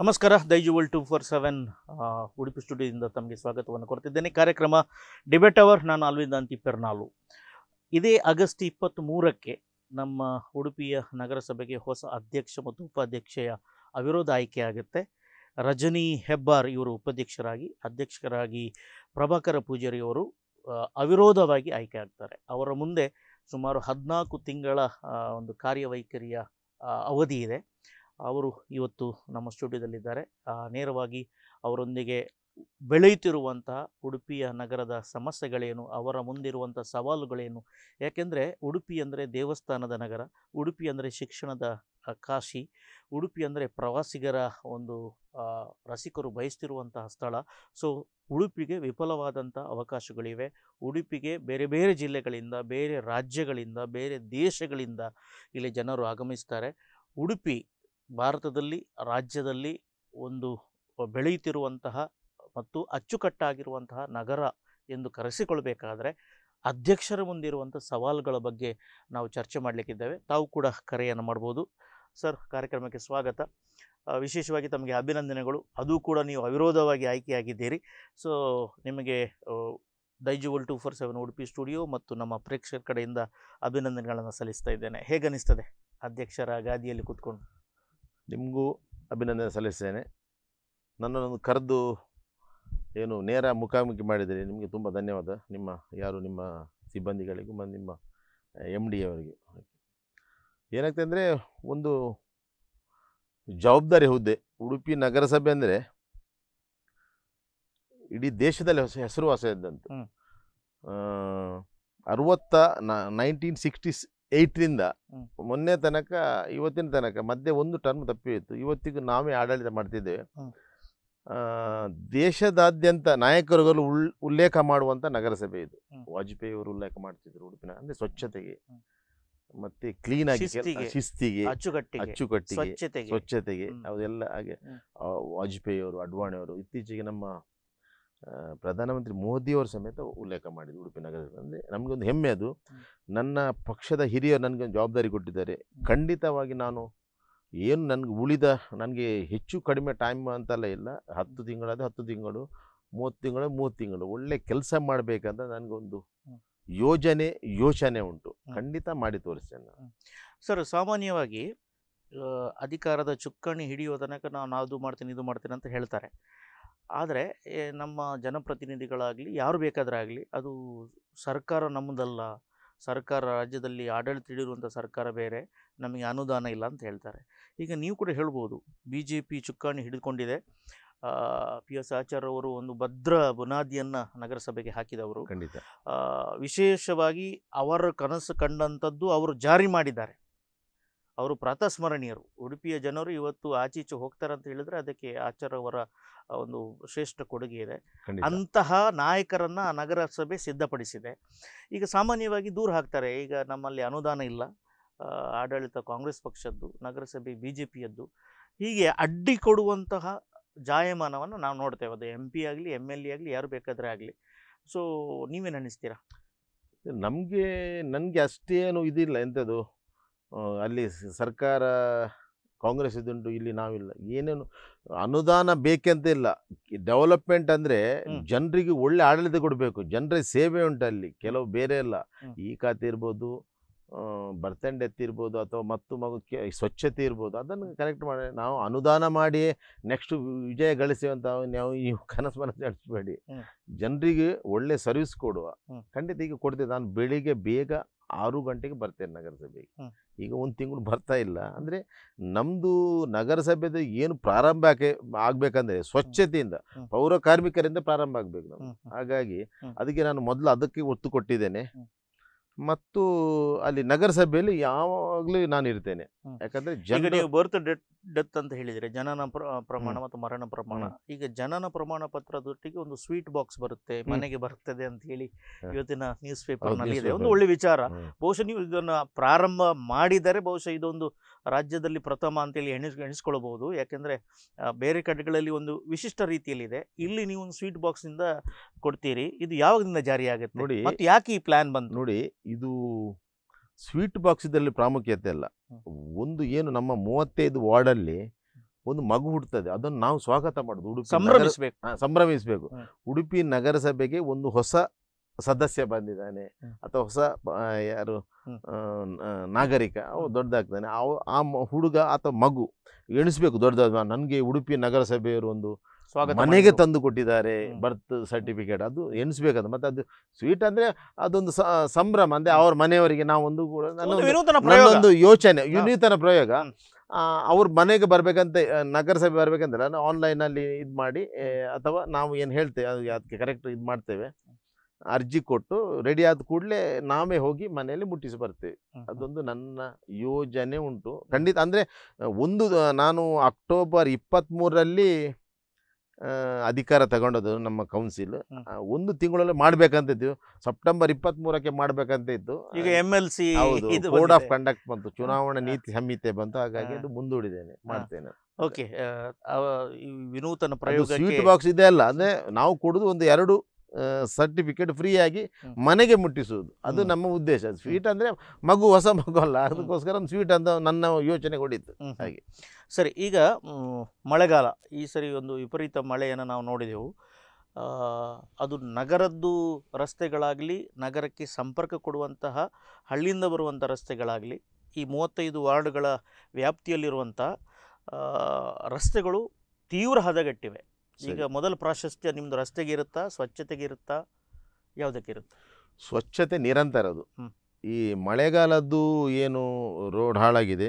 ನಮಸ್ಕಾರ Daijiworld two four seven Udupi ಸ್ಟುಡಿಯೋದಿಂದ ತಮಗೆ ಸ್ವಾಗತವನ್ನು ಕೊಡ್ತಿದ್ದೇನೆ ಕಾರ್ಯಕ್ರಮ ಡಿಬೇಟ್ ಅವರ್ ನಾನು ಅಲ್ವಿಂದ ಪೆರ್ನಾಲು ಇದೇ ಆಗಸ್ಟ್ ಇಪ್ಪತ್ತ್ಮೂರಕ್ಕೆ ನಮ್ಮ ಉಡುಪಿಯ ನಗರಸಭೆಗೆ ಹೊಸ ಅಧ್ಯಕ್ಷ ಮತ್ತು ಉಪಾಧ್ಯಕ್ಷೆಯ ಅವಿರೋಧ ಆಯ್ಕೆಯಾಗುತ್ತೆ ರಜನಿ ಹೆಬ್ಬಾರ್ ಇವರು ಉಪಾಧ್ಯಕ್ಷರಾಗಿ ಅಧ್ಯಕ್ಷರಾಗಿ ಪ್ರಭಾಕರ ಪೂಜಾರಿಯವರು ಅವಿರೋಧವಾಗಿ ಆಯ್ಕೆ ಆಗ್ತಾರೆ ಅವರ ಮುಂದೆ ಸುಮಾರು ಹದಿನಾಲ್ಕು ತಿಂಗಳ ಒಂದು ಕಾರ್ಯವೈಖರಿಯ ಅವಧಿ ಇದೆ ಅವರು ಇವತ್ತು ನಮ್ಮ ಸ್ಟುಡಿಯೋದಲ್ಲಿದ್ದಾರೆ ನೇರವಾಗಿ ಅವರೊಂದಿಗೆ ಬೆಳೆಯುತ್ತಿರುವಂತಹ ಉಡುಪಿಯ ನಗರದ ಸಮಸ್ಯೆಗಳೇನು ಅವರ ಮುಂದಿರುವಂಥ ಸವಾಲುಗಳೇನು ಯಾಕೆಂದರೆ ಉಡುಪಿ ಅಂದರೆ ದೇವಸ್ಥಾನದ ನಗರ ಉಡುಪಿ ಅಂದರೆ ಶಿಕ್ಷಣದ ಕಾಶಿ ಉಡುಪಿ ಅಂದರೆ ಪ್ರವಾಸಿಗರ ಒಂದು ರಸಿಕರು ಬಯಸ್ತಿರುವಂತಹ ಸ್ಥಳ ಸೊ ಉಡುಪಿಗೆ ವಿಫಲವಾದಂಥ ಅವಕಾಶಗಳಿವೆ ಉಡುಪಿಗೆ ಬೇರೆ ಬೇರೆ ಜಿಲ್ಲೆಗಳಿಂದ ಬೇರೆ ರಾಜ್ಯಗಳಿಂದ ಬೇರೆ ದೇಶಗಳಿಂದ ಇಲ್ಲಿ ಜನರು ಆಗಮಿಸ್ತಾರೆ ಉಡುಪಿ ಭಾರತದಲ್ಲಿ ರಾಜ್ಯದಲ್ಲಿ ಒಂದು ಬೆಳೆಯುತ್ತಿರುವಂತಹ ಮತ್ತು ಅಚ್ಚುಕಟ್ಟಾಗಿರುವಂತಹ ನಗರ ಎಂದು ಕರೆಸಿಕೊಳ್ಬೇಕಾದ್ರೆ ಅಧ್ಯಕ್ಷರ ಮುಂದಿರುವಂಥ ಸವಾಲುಗಳ ಬಗ್ಗೆ ನಾವು ಚರ್ಚೆ ಮಾಡಲಿಕ್ಕಿದ್ದೇವೆ ತಾವು ಕೂಡ ಕರೆಯನ್ನು ಮಾಡ್ಬೋದು ಸರ್ ಕಾರ್ಯಕ್ರಮಕ್ಕೆ ಸ್ವಾಗತ ವಿಶೇಷವಾಗಿ ತಮಗೆ ಅಭಿನಂದನೆಗಳು ಅದು ಕೂಡ ನೀವು ಅವಿರೋಧವಾಗಿ ಆಯ್ಕೆಯಾಗಿದ್ದೀರಿ ಸೊ ನಿಮಗೆ Daijiworld two four seven Udupi studio ಮತ್ತು ನಮ್ಮ ಪ್ರೇಕ್ಷಕರ ಕಡೆಯಿಂದ ಅಭಿನಂದನೆಗಳನ್ನು ಸಲ್ಲಿಸ್ತಾ ಇದ್ದೇನೆ ಹೇಗನ್ನಿಸ್ತದೆ ಅಧ್ಯಕ್ಷರ ಗಾದಿಯಲ್ಲಿ ಕೂತ್ಕೊಂಡು ನಿಮಗೂ ಅಭಿನಂದನೆ ಸಲ್ಲಿಸ್ತೇನೆ ನನ್ನನ್ನು ಕರೆದು ಏನು ನೇರ ಮುಖಾಮುಖಿ ಮಾಡಿದರೆ ನಿಮಗೆ ತುಂಬ ಧನ್ಯವಾದ ನಿಮ್ಮ ಯಾರು ನಿಮ್ಮ ಸಿಬ್ಬಂದಿಗಳಿಗೂ ಮತ್ತು ನಿಮ್ಮ ಎಮ್ ಡಿ ಅವರಿಗೆ ಏನಾಗ್ತದೆ ಅಂದರೆ ಒಂದು ಜವಾಬ್ದಾರಿ ಹುದ್ದೆ ಉಡುಪಿ ನಗರಸಭೆ ಅಂದರೆ ಇಡೀ ದೇಶದಲ್ಲಿ ಹೊಸ ಇದ್ದಂತೆ ಅರುವತ್ತ ನೈನ್ಟೀನ್ ಸಿಕ್ಸ್ಟೀಸ್ ಏಯ್ಟ್ರಿಂದ ಮೊನ್ನೆ ತನಕ ಇವತ್ತಿನ ತನಕ ಮಧ್ಯೆ ಒಂದು ಟರ್ಮ್ ತಪ್ಪಿತ್ತು ಇವತ್ತಿಗೂ ನಾವೇ ಆಡಳಿತ ಮಾಡ್ತಿದ್ದೇವೆ ದೇಶದಾದ್ಯಂತ ನಾಯಕರುಗಳು ಉಲ್ ಉಲ್ಲೇಖ ಮಾಡುವಂಥ ನಗರಸಭೆ ಇದು ವಾಜಪೇಯಿ ಅವರು ಉಲ್ಲೇಖ ಮಾಡ್ತಿದ್ರು ಉಡುಪಿನ ಅಂದ್ರೆ ಸ್ವಚ್ಛತೆಗೆ ಮತ್ತೆ ಕ್ಲೀನ್ ಆಗಿ ಶಿಸ್ತಿಗೆ ಅಚ್ಚುಕಟ್ಟಿಗೆ ಸ್ವಚ್ಛತೆಗೆ ಅವೆಲ್ಲ ಹಾಗೆ ವಾಜಪೇಯಿ ಅವರು ಅಡ್ವಾಣಿ ಅವರು ಇತ್ತೀಚೆಗೆ ನಮ್ಮ ಪ್ರಧಾನಮಂತ್ರಿ ಮೋದಿಯವರ ಸಮೇತ ಉಲ್ಲೇಖ ಮಾಡಿದ್ರು ಉಡುಪಿ ನಗರ ಅಂದರೆ ನಮಗೊಂದು ಹೆಮ್ಮೆ ಅದು ನನ್ನ ಪಕ್ಷದ ಹಿರಿಯರು ನನಗೊಂದು ಜವಾಬ್ದಾರಿ ಕೊಟ್ಟಿದ್ದಾರೆ ಖಂಡಿತವಾಗಿ ನಾನು ಏನು ನನಗೆ ಉಳಿದ ನನಗೆ ಹೆಚ್ಚು ಕಡಿಮೆ ಟೈಮ್ ಅಂತೆಲ್ಲ ಇಲ್ಲ ಹತ್ತು ತಿಂಗಳಾದರೆ ಹತ್ತು ತಿಂಗಳು ಮೂವತ್ತು ತಿಂಗಳು ಮೂವತ್ತು ತಿಂಗಳು ಒಳ್ಳೆ ಕೆಲಸ ಮಾಡಬೇಕಂತ ನನಗೊಂದು ಯೋಜನೆ ಯೋಚನೆ ಉಂಟು ಖಂಡಿತ ಮಾಡಿ ತೋರಿಸ್ತೇನೆ ಸರ್ ಸಾಮಾನ್ಯವಾಗಿ ಅಧಿಕಾರದ ಚುಕ್ಕಣಿ ಹಿಡಿಯುವ ತನಕ ನಾನು ಅದು ಮಾಡ್ತೀನಿ ಇದು ಮಾಡ್ತೀನಿ ಅಂತ ಹೇಳ್ತಾರೆ ಆದರೆ ನಮ್ಮ ಜನಪ್ರತಿನಿಧಿಗಳಾಗಲಿ ಯಾರು ಬೇಕಾದರೂ ಆಗಲಿ ಅದು ಸರ್ಕಾರ ನಮ್ಮದಲ್ಲ ಸರ್ಕಾರ ರಾಜ್ಯದಲ್ಲಿ ಆಡಳಿತ ಹಿಡಿರುವಂಥ ಸರ್ಕಾರ ಬೇರೆ ನಮಗೆ ಅನುದಾನ ಇಲ್ಲ ಅಂತ ಹೇಳ್ತಾರೆ ಈಗ ನೀವು ಕೂಡ ಹೇಳ್ಬೋದು ಬಿ ಜೆ ಪಿ ಚುಕ್ಕಾಣಿ ಹಿಡಿದುಕೊಂಡಿದೆ ಪಿ ಎಸ್ ಆಚಾರ್ಯವರು ಒಂದು ಭದ್ರ ಬುನಾದಿಯನ್ನು ನಗರಸಭೆಗೆ ಹಾಕಿದವರು ಖಂಡಿತ ವಿಶೇಷವಾಗಿ ಅವರ ಕನಸು ಕಂಡಂಥದ್ದು ಅವರು ಜಾರಿ ಮಾಡಿದ್ದಾರೆ ಅವರು ಪ್ರಾತಸ್ಮರಣೀಯರು ಉಡುಪಿಯ ಜನರು ಇವತ್ತು ಆಚೀಚೆ ಹೋಗ್ತಾರೆ ಅಂತ ಹೇಳಿದ್ರೆ ಅದಕ್ಕೆ ಆಚಾರ್ಯವರ ಒಂದು ಶ್ರೇಷ್ಠ ಕೊಡುಗೆ ಇದೆ ಅಂತಹ ನಾಯಕರನ್ನ ನಗರಸಭೆ ಸಿದ್ಧಪಡಿಸಿದೆ ಈಗ ಸಾಮಾನ್ಯವಾಗಿ ದೂರ ಹಾಕ್ತಾರೆ ಈಗ ನಮ್ಮಲ್ಲಿ ಅನುದಾನ ಇಲ್ಲ ಆಡಳಿತ ಕಾಂಗ್ರೆಸ್ ಪಕ್ಷದ್ದು ನಗರಸಭೆ ಬಿ ಜೆ ಪಿಯದ್ದು ಹೀಗೆ ಅಡ್ಡಿ ಕೊಡುವಂತಹ ಜಾಯಮಾನವನ್ನು ನಾವು ನೋಡ್ತೇವೆ ಅದು ಎಂ ಪಿ ಆಗಲಿ ಎಮ್ ಎಲ್ ಎ ಆಗಲಿ ಯಾರು ಬೇಕಾದರೆ ಆಗಲಿ ಸೊ ನೀವೇನು ಅನ್ನಿಸ್ತೀರಾ ನಮಗೆ ನನಗೆ ಅಷ್ಟೇನು ಇದಿಲ್ಲ ಎಂಥದ್ದು ಅಲ್ಲಿ ಸರ್ಕಾರ ಕಾಂಗ್ರೆಸ್ ಇದುಂಟು ಇಲ್ಲಿ ನಾವಿಲ್ಲ ಏನೇನು ಅನುದಾನ ಬೇಕಂತ ಇಲ್ಲ ಡೆವಲಪ್ಮೆಂಟ್ ಅಂದರೆ ಜನರಿಗೆ ಒಳ್ಳೆ ಆಡಳಿತ ಕೊಡಬೇಕು ಜನರಿಗೆ ಸೇವೆ ಉಂಟು ಅಲ್ಲಿ ಕೆಲವು ಬೇರೆ ಇಲ್ಲ ಈ ಖಾತೆ ಇರ್ಬೋದು ಡೆತ್ ಇರ್ಬೋದು ಅಥವಾ ಮತ್ತು ಮಗು ಸ್ವಚ್ಛತೆ ಇರ್ಬೋದು ಅದನ್ನು ಕರೆಕ್ಟ್ ಮಾಡಿ ನಾವು ಅನುದಾನ ಮಾಡಿ ನೆಕ್ಸ್ಟ್ ವಿಜಯ ಗಳಿಸೇವಂತ ನಾವು ಈ ಕನಸು ಮನಸ್ಸು ನಡೆಸಬೇಡಿ ಜನರಿಗೆ ಒಳ್ಳೆ ಸರ್ವಿಸ್ ಕೊಡುವ ಖಂಡಿತ ಈಗ ಕೊಡ್ತೀವಿ ನಾನು ಬೆಳಿಗ್ಗೆ ಬೇಗ ಆರು ಗಂಟೆಗೆ ಬರ್ತೇನೆ ನಗರಸಭೆಗೆ ಈಗ ಒಂದು ತಿಂಗಳು ಬರ್ತಾ ಇಲ್ಲ ಅಂದರೆ ನಮ್ಮದು ನಗರಸಭೆದ ಏನು ಪ್ರಾರಂಭ ಆಕೆ ಆಗಬೇಕಂದ್ರೆ ಸ್ವಚ್ಛತೆಯಿಂದ ಪೌರ ಕಾರ್ಮಿಕರಿಂದ ಪ್ರಾರಂಭ ಆಗಬೇಕು ನಾವು ಹಾಗಾಗಿ ಅದಕ್ಕೆ ನಾನು ಮೊದಲು ಅದಕ್ಕೆ ಒತ್ತು ಕೊಟ್ಟಿದ್ದೇನೆ ಮತ್ತು ಅಲ್ಲಿ ನಗರಸಭೆಯಲ್ಲಿ ಯಾವಾಗಲೂ ನಾನು ಇರ್ತೇನೆ ಯಾಕಂದ್ರೆ ಜನ ನೀವು ಬರ್ತ್ ಡೆತ್ ಡೆತ್ ಅಂತ ಹೇಳಿದರೆ ಜನನ ಪ್ರಮಾಣ ಮತ್ತು ಮರಣ ಪ್ರಮಾಣ ಈಗ ಜನನ ಪ್ರಮಾಣ ಪತ್ರದೊಟ್ಟಿಗೆ ಒಂದು ಸ್ವೀಟ್ ಬಾಕ್ಸ್ ಬರುತ್ತೆ ಮನೆಗೆ ಬರ್ತದೆ ಅಂತ ಹೇಳಿ ಇವತ್ತಿನ ನ್ಯೂಸ್ ಪೇಪರ್ನಲ್ಲಿ ನಲ್ಲಿ ಇದೆ ಒಂದು ಒಳ್ಳೆ ವಿಚಾರ ಬಹುಶಃ ನೀವು ಇದನ್ನು ಪ್ರಾರಂಭ ಮಾಡಿದರೆ ಬಹುಶಃ ಇದೊಂದು ರಾಜ್ಯದಲ್ಲಿ ಪ್ರಥಮ ಅಂತೇಳಿ ಎಣಿಸ್ ಎಣಿಸ್ಕೊಳ್ಬೋದು ಯಾಕೆಂದರೆ ಬೇರೆ ಕಡೆಗಳಲ್ಲಿ ಒಂದು ವಿಶಿಷ್ಟ ರೀತಿಯಲ್ಲಿದೆ ಇಲ್ಲಿ ನೀವು ಒಂದು ಸ್ವೀಟ್ ಬಾಕ್ಸಿಂದ ಕೊಡ್ತೀರಿ ಇದು ಯಾವಾಗದಿಂದ ಜಾರಿ ಆಗುತ್ತೆ ನೋಡಿ ಮತ್ತು ಯಾಕೆ ಈ ಪ್ಲ್ಯಾನ್ ಬಂತು ನೋಡಿ ಇದು ಸ್ವೀಟ್ ಬಾಕ್ಸ್ ಪ್ರಾಮುಖ್ಯತೆ ಅಲ್ಲ ಒಂದು ಏನು ನಮ್ಮ ಮೂವತ್ತೈದು ವಾರ್ಡಲ್ಲಿ ಒಂದು ಮಗು ಹುಡ್ತದೆ ಅದನ್ನು ನಾವು ಸ್ವಾಗತ ಮಾಡೋದು ಉಡುಪಿ ಸಂಭ್ರಮಿಸಬೇಕು ಸಂಭ್ರಮಿಸಬೇಕು ಉಡುಪಿ ನಗರಸಭೆಗೆ ಒಂದು ಹೊಸ ಸದಸ್ಯ ಬಂದಿದ್ದಾನೆ ಅಥವಾ ಹೊಸ ಯಾರು ನಾಗರಿಕ ಅವು ದೊಡ್ಡದಾಗ್ತಾನೆ ಅವು ಆ ಹುಡುಗ ಅಥವಾ ಮಗು ಎಣಿಸ್ಬೇಕು ದೊಡ್ಡದಾದ ನನಗೆ ಉಡುಪಿ ನಗರಸಭೆಯವರು ಒಂದು ಸ್ವಾಗತ ಮನೆಗೆ ತಂದು ಕೊಟ್ಟಿದ್ದಾರೆ ಬರ್ತ್ ಸರ್ಟಿಫಿಕೇಟ್ ಅದು ಎಣಿಸ್ಬೇಕದು ಮತ್ತೆ ಅದು ಸ್ವೀಟ್ ಅಂದ್ರೆ ಅದೊಂದು ಸಂಭ್ರಮ ಅಂದ್ರೆ ಅವ್ರ ಮನೆಯವರಿಗೆ ನಾವೊಂದು ಕೂಡ ಒಂದು ಯೋಚನೆ ವಿನೂತನ ಪ್ರಯೋಗ ಅವ್ರ ಮನೆಗೆ ಬರ್ಬೇಕಂತ ನಗರಸಭೆ ಬರ್ಬೇಕಂದ್ರೆ ಆನ್ಲೈನಲ್ಲಿ ಇದು ಮಾಡಿ ಅಥವಾ ನಾವು ಏನು ಹೇಳ್ತೇವೆ ಅದಕ್ಕೆ ಕರೆಕ್ಟ್ ಇದು ಮಾಡ್ತೇವೆ ಅರ್ಜಿ ಕೊಟ್ಟು ರೆಡಿ ಆದ ಕೂಡಲೇ ನಾವೇ ಹೋಗಿ ಮನೆಯಲ್ಲಿ ಮುಟ್ಟಿಸಿ ಬರ್ತೇವೆ ಅದೊಂದು ನನ್ನ ಯೋಜನೆ ಉಂಟು ಖಂಡಿತ ಅಂದ್ರೆ ಒಂದು ನಾನು ಅಕ್ಟೋಬರ್ ಇಪ್ಪತ್ತ್ಮೂರರಲ್ಲಿ ಅಧಿಕಾರ ತಗೊಂಡದ್ದು ನಮ್ಮ ಕೌನ್ಸಿಲ್ ಒಂದು ತಿಂಗಳಲ್ಲಿ ಮಾಡ್ಬೇಕಂತ ಇದ್ದೀವಿ ಸೆಪ್ಟೆಂಬರ್ ಇಪ್ಪತ್ತ್ಮೂರಕ್ಕೆ ಮಾಡ್ಬೇಕಂತ ಇದ್ದು ಈಗ M L C code of conduct ಬಂತು ಚುನಾವಣಾ ನೀತಿ ಸಂಹಿತೆ ಬಂತು ಹಾಗಾಗಿ ಅದು ಮುಂದೂಡಿದ್ದೇನೆ ಮಾಡ್ತೇನೆ ಓಕೆ ವಿನೂತನ ಪ್ರಯೋಗ ಸ್ವೀಟ್ ಬಾಕ್ಸ್ ಇದೆ ಅಲ್ಲ ಅಂದ್ರೆ ನಾವು ಕೊಡೋದು ಒಂದು ಎರಡು ಸರ್ಟಿಫಿಕೇಟ್ ಫ್ರೀಯಾಗಿ ಮನೆಗೆ ಮುಟ್ಟಿಸುವುದು ಅದು ನಮ್ಮ ಉದ್ದೇಶ ಸ್ವೀಟ್ ಅಂದರೆ ಮಗು ಹೊಸ ಮಗು ಅಲ್ಲ ಅದಕ್ಕೋಸ್ಕರ ಒಂದು ಸ್ವೀಟ್ ಅಂತ ನನ್ನ ಯೋಚನೆ ಕೊಡಿತ್ತು ಹಾಗೆ ಸರಿ ಈಗ ಮಳೆಗಾಲ ಈ ಸರಿ ಒಂದು ವಿಪರೀತ ಮಳೆಯನ್ನು ನಾವು ನೋಡಿದೆವು ಅದು ನಗರದ್ದು ರಸ್ತೆಗಳಾಗಲಿ ನಗರಕ್ಕೆ ಸಂಪರ್ಕ ಕೊಡುವಂತಹ ಹಳ್ಳಿಯಿಂದ ಬರುವಂಥ ರಸ್ತೆಗಳಾಗಲಿ ಈ ಮೂವತ್ತೈದು ವಾರ್ಡ್ಗಳ ವ್ಯಾಪ್ತಿಯಲ್ಲಿರುವಂಥ ರಸ್ತೆಗಳು ತೀವ್ರ ಹದಗೆಟ್ಟಿವೆ ಈಗ ಮೊದಲ ಪ್ರಾಶಸ್ತ್ಯ ನಿಮ್ಮದು ರಸ್ತೆಗೆ ಇರುತ್ತಾ ಸ್ವಚ್ಛತೆಗೆ ಇರುತ್ತಾ ಯಾವುದಕ್ಕೆ ಇರುತ್ತೆ ಸ್ವಚ್ಛತೆ ನಿರಂತರದು ಈ ಮಳೆಗಾಲದ್ದು ಏನು ರೋಡ್ ಹಾಳಾಗಿದೆ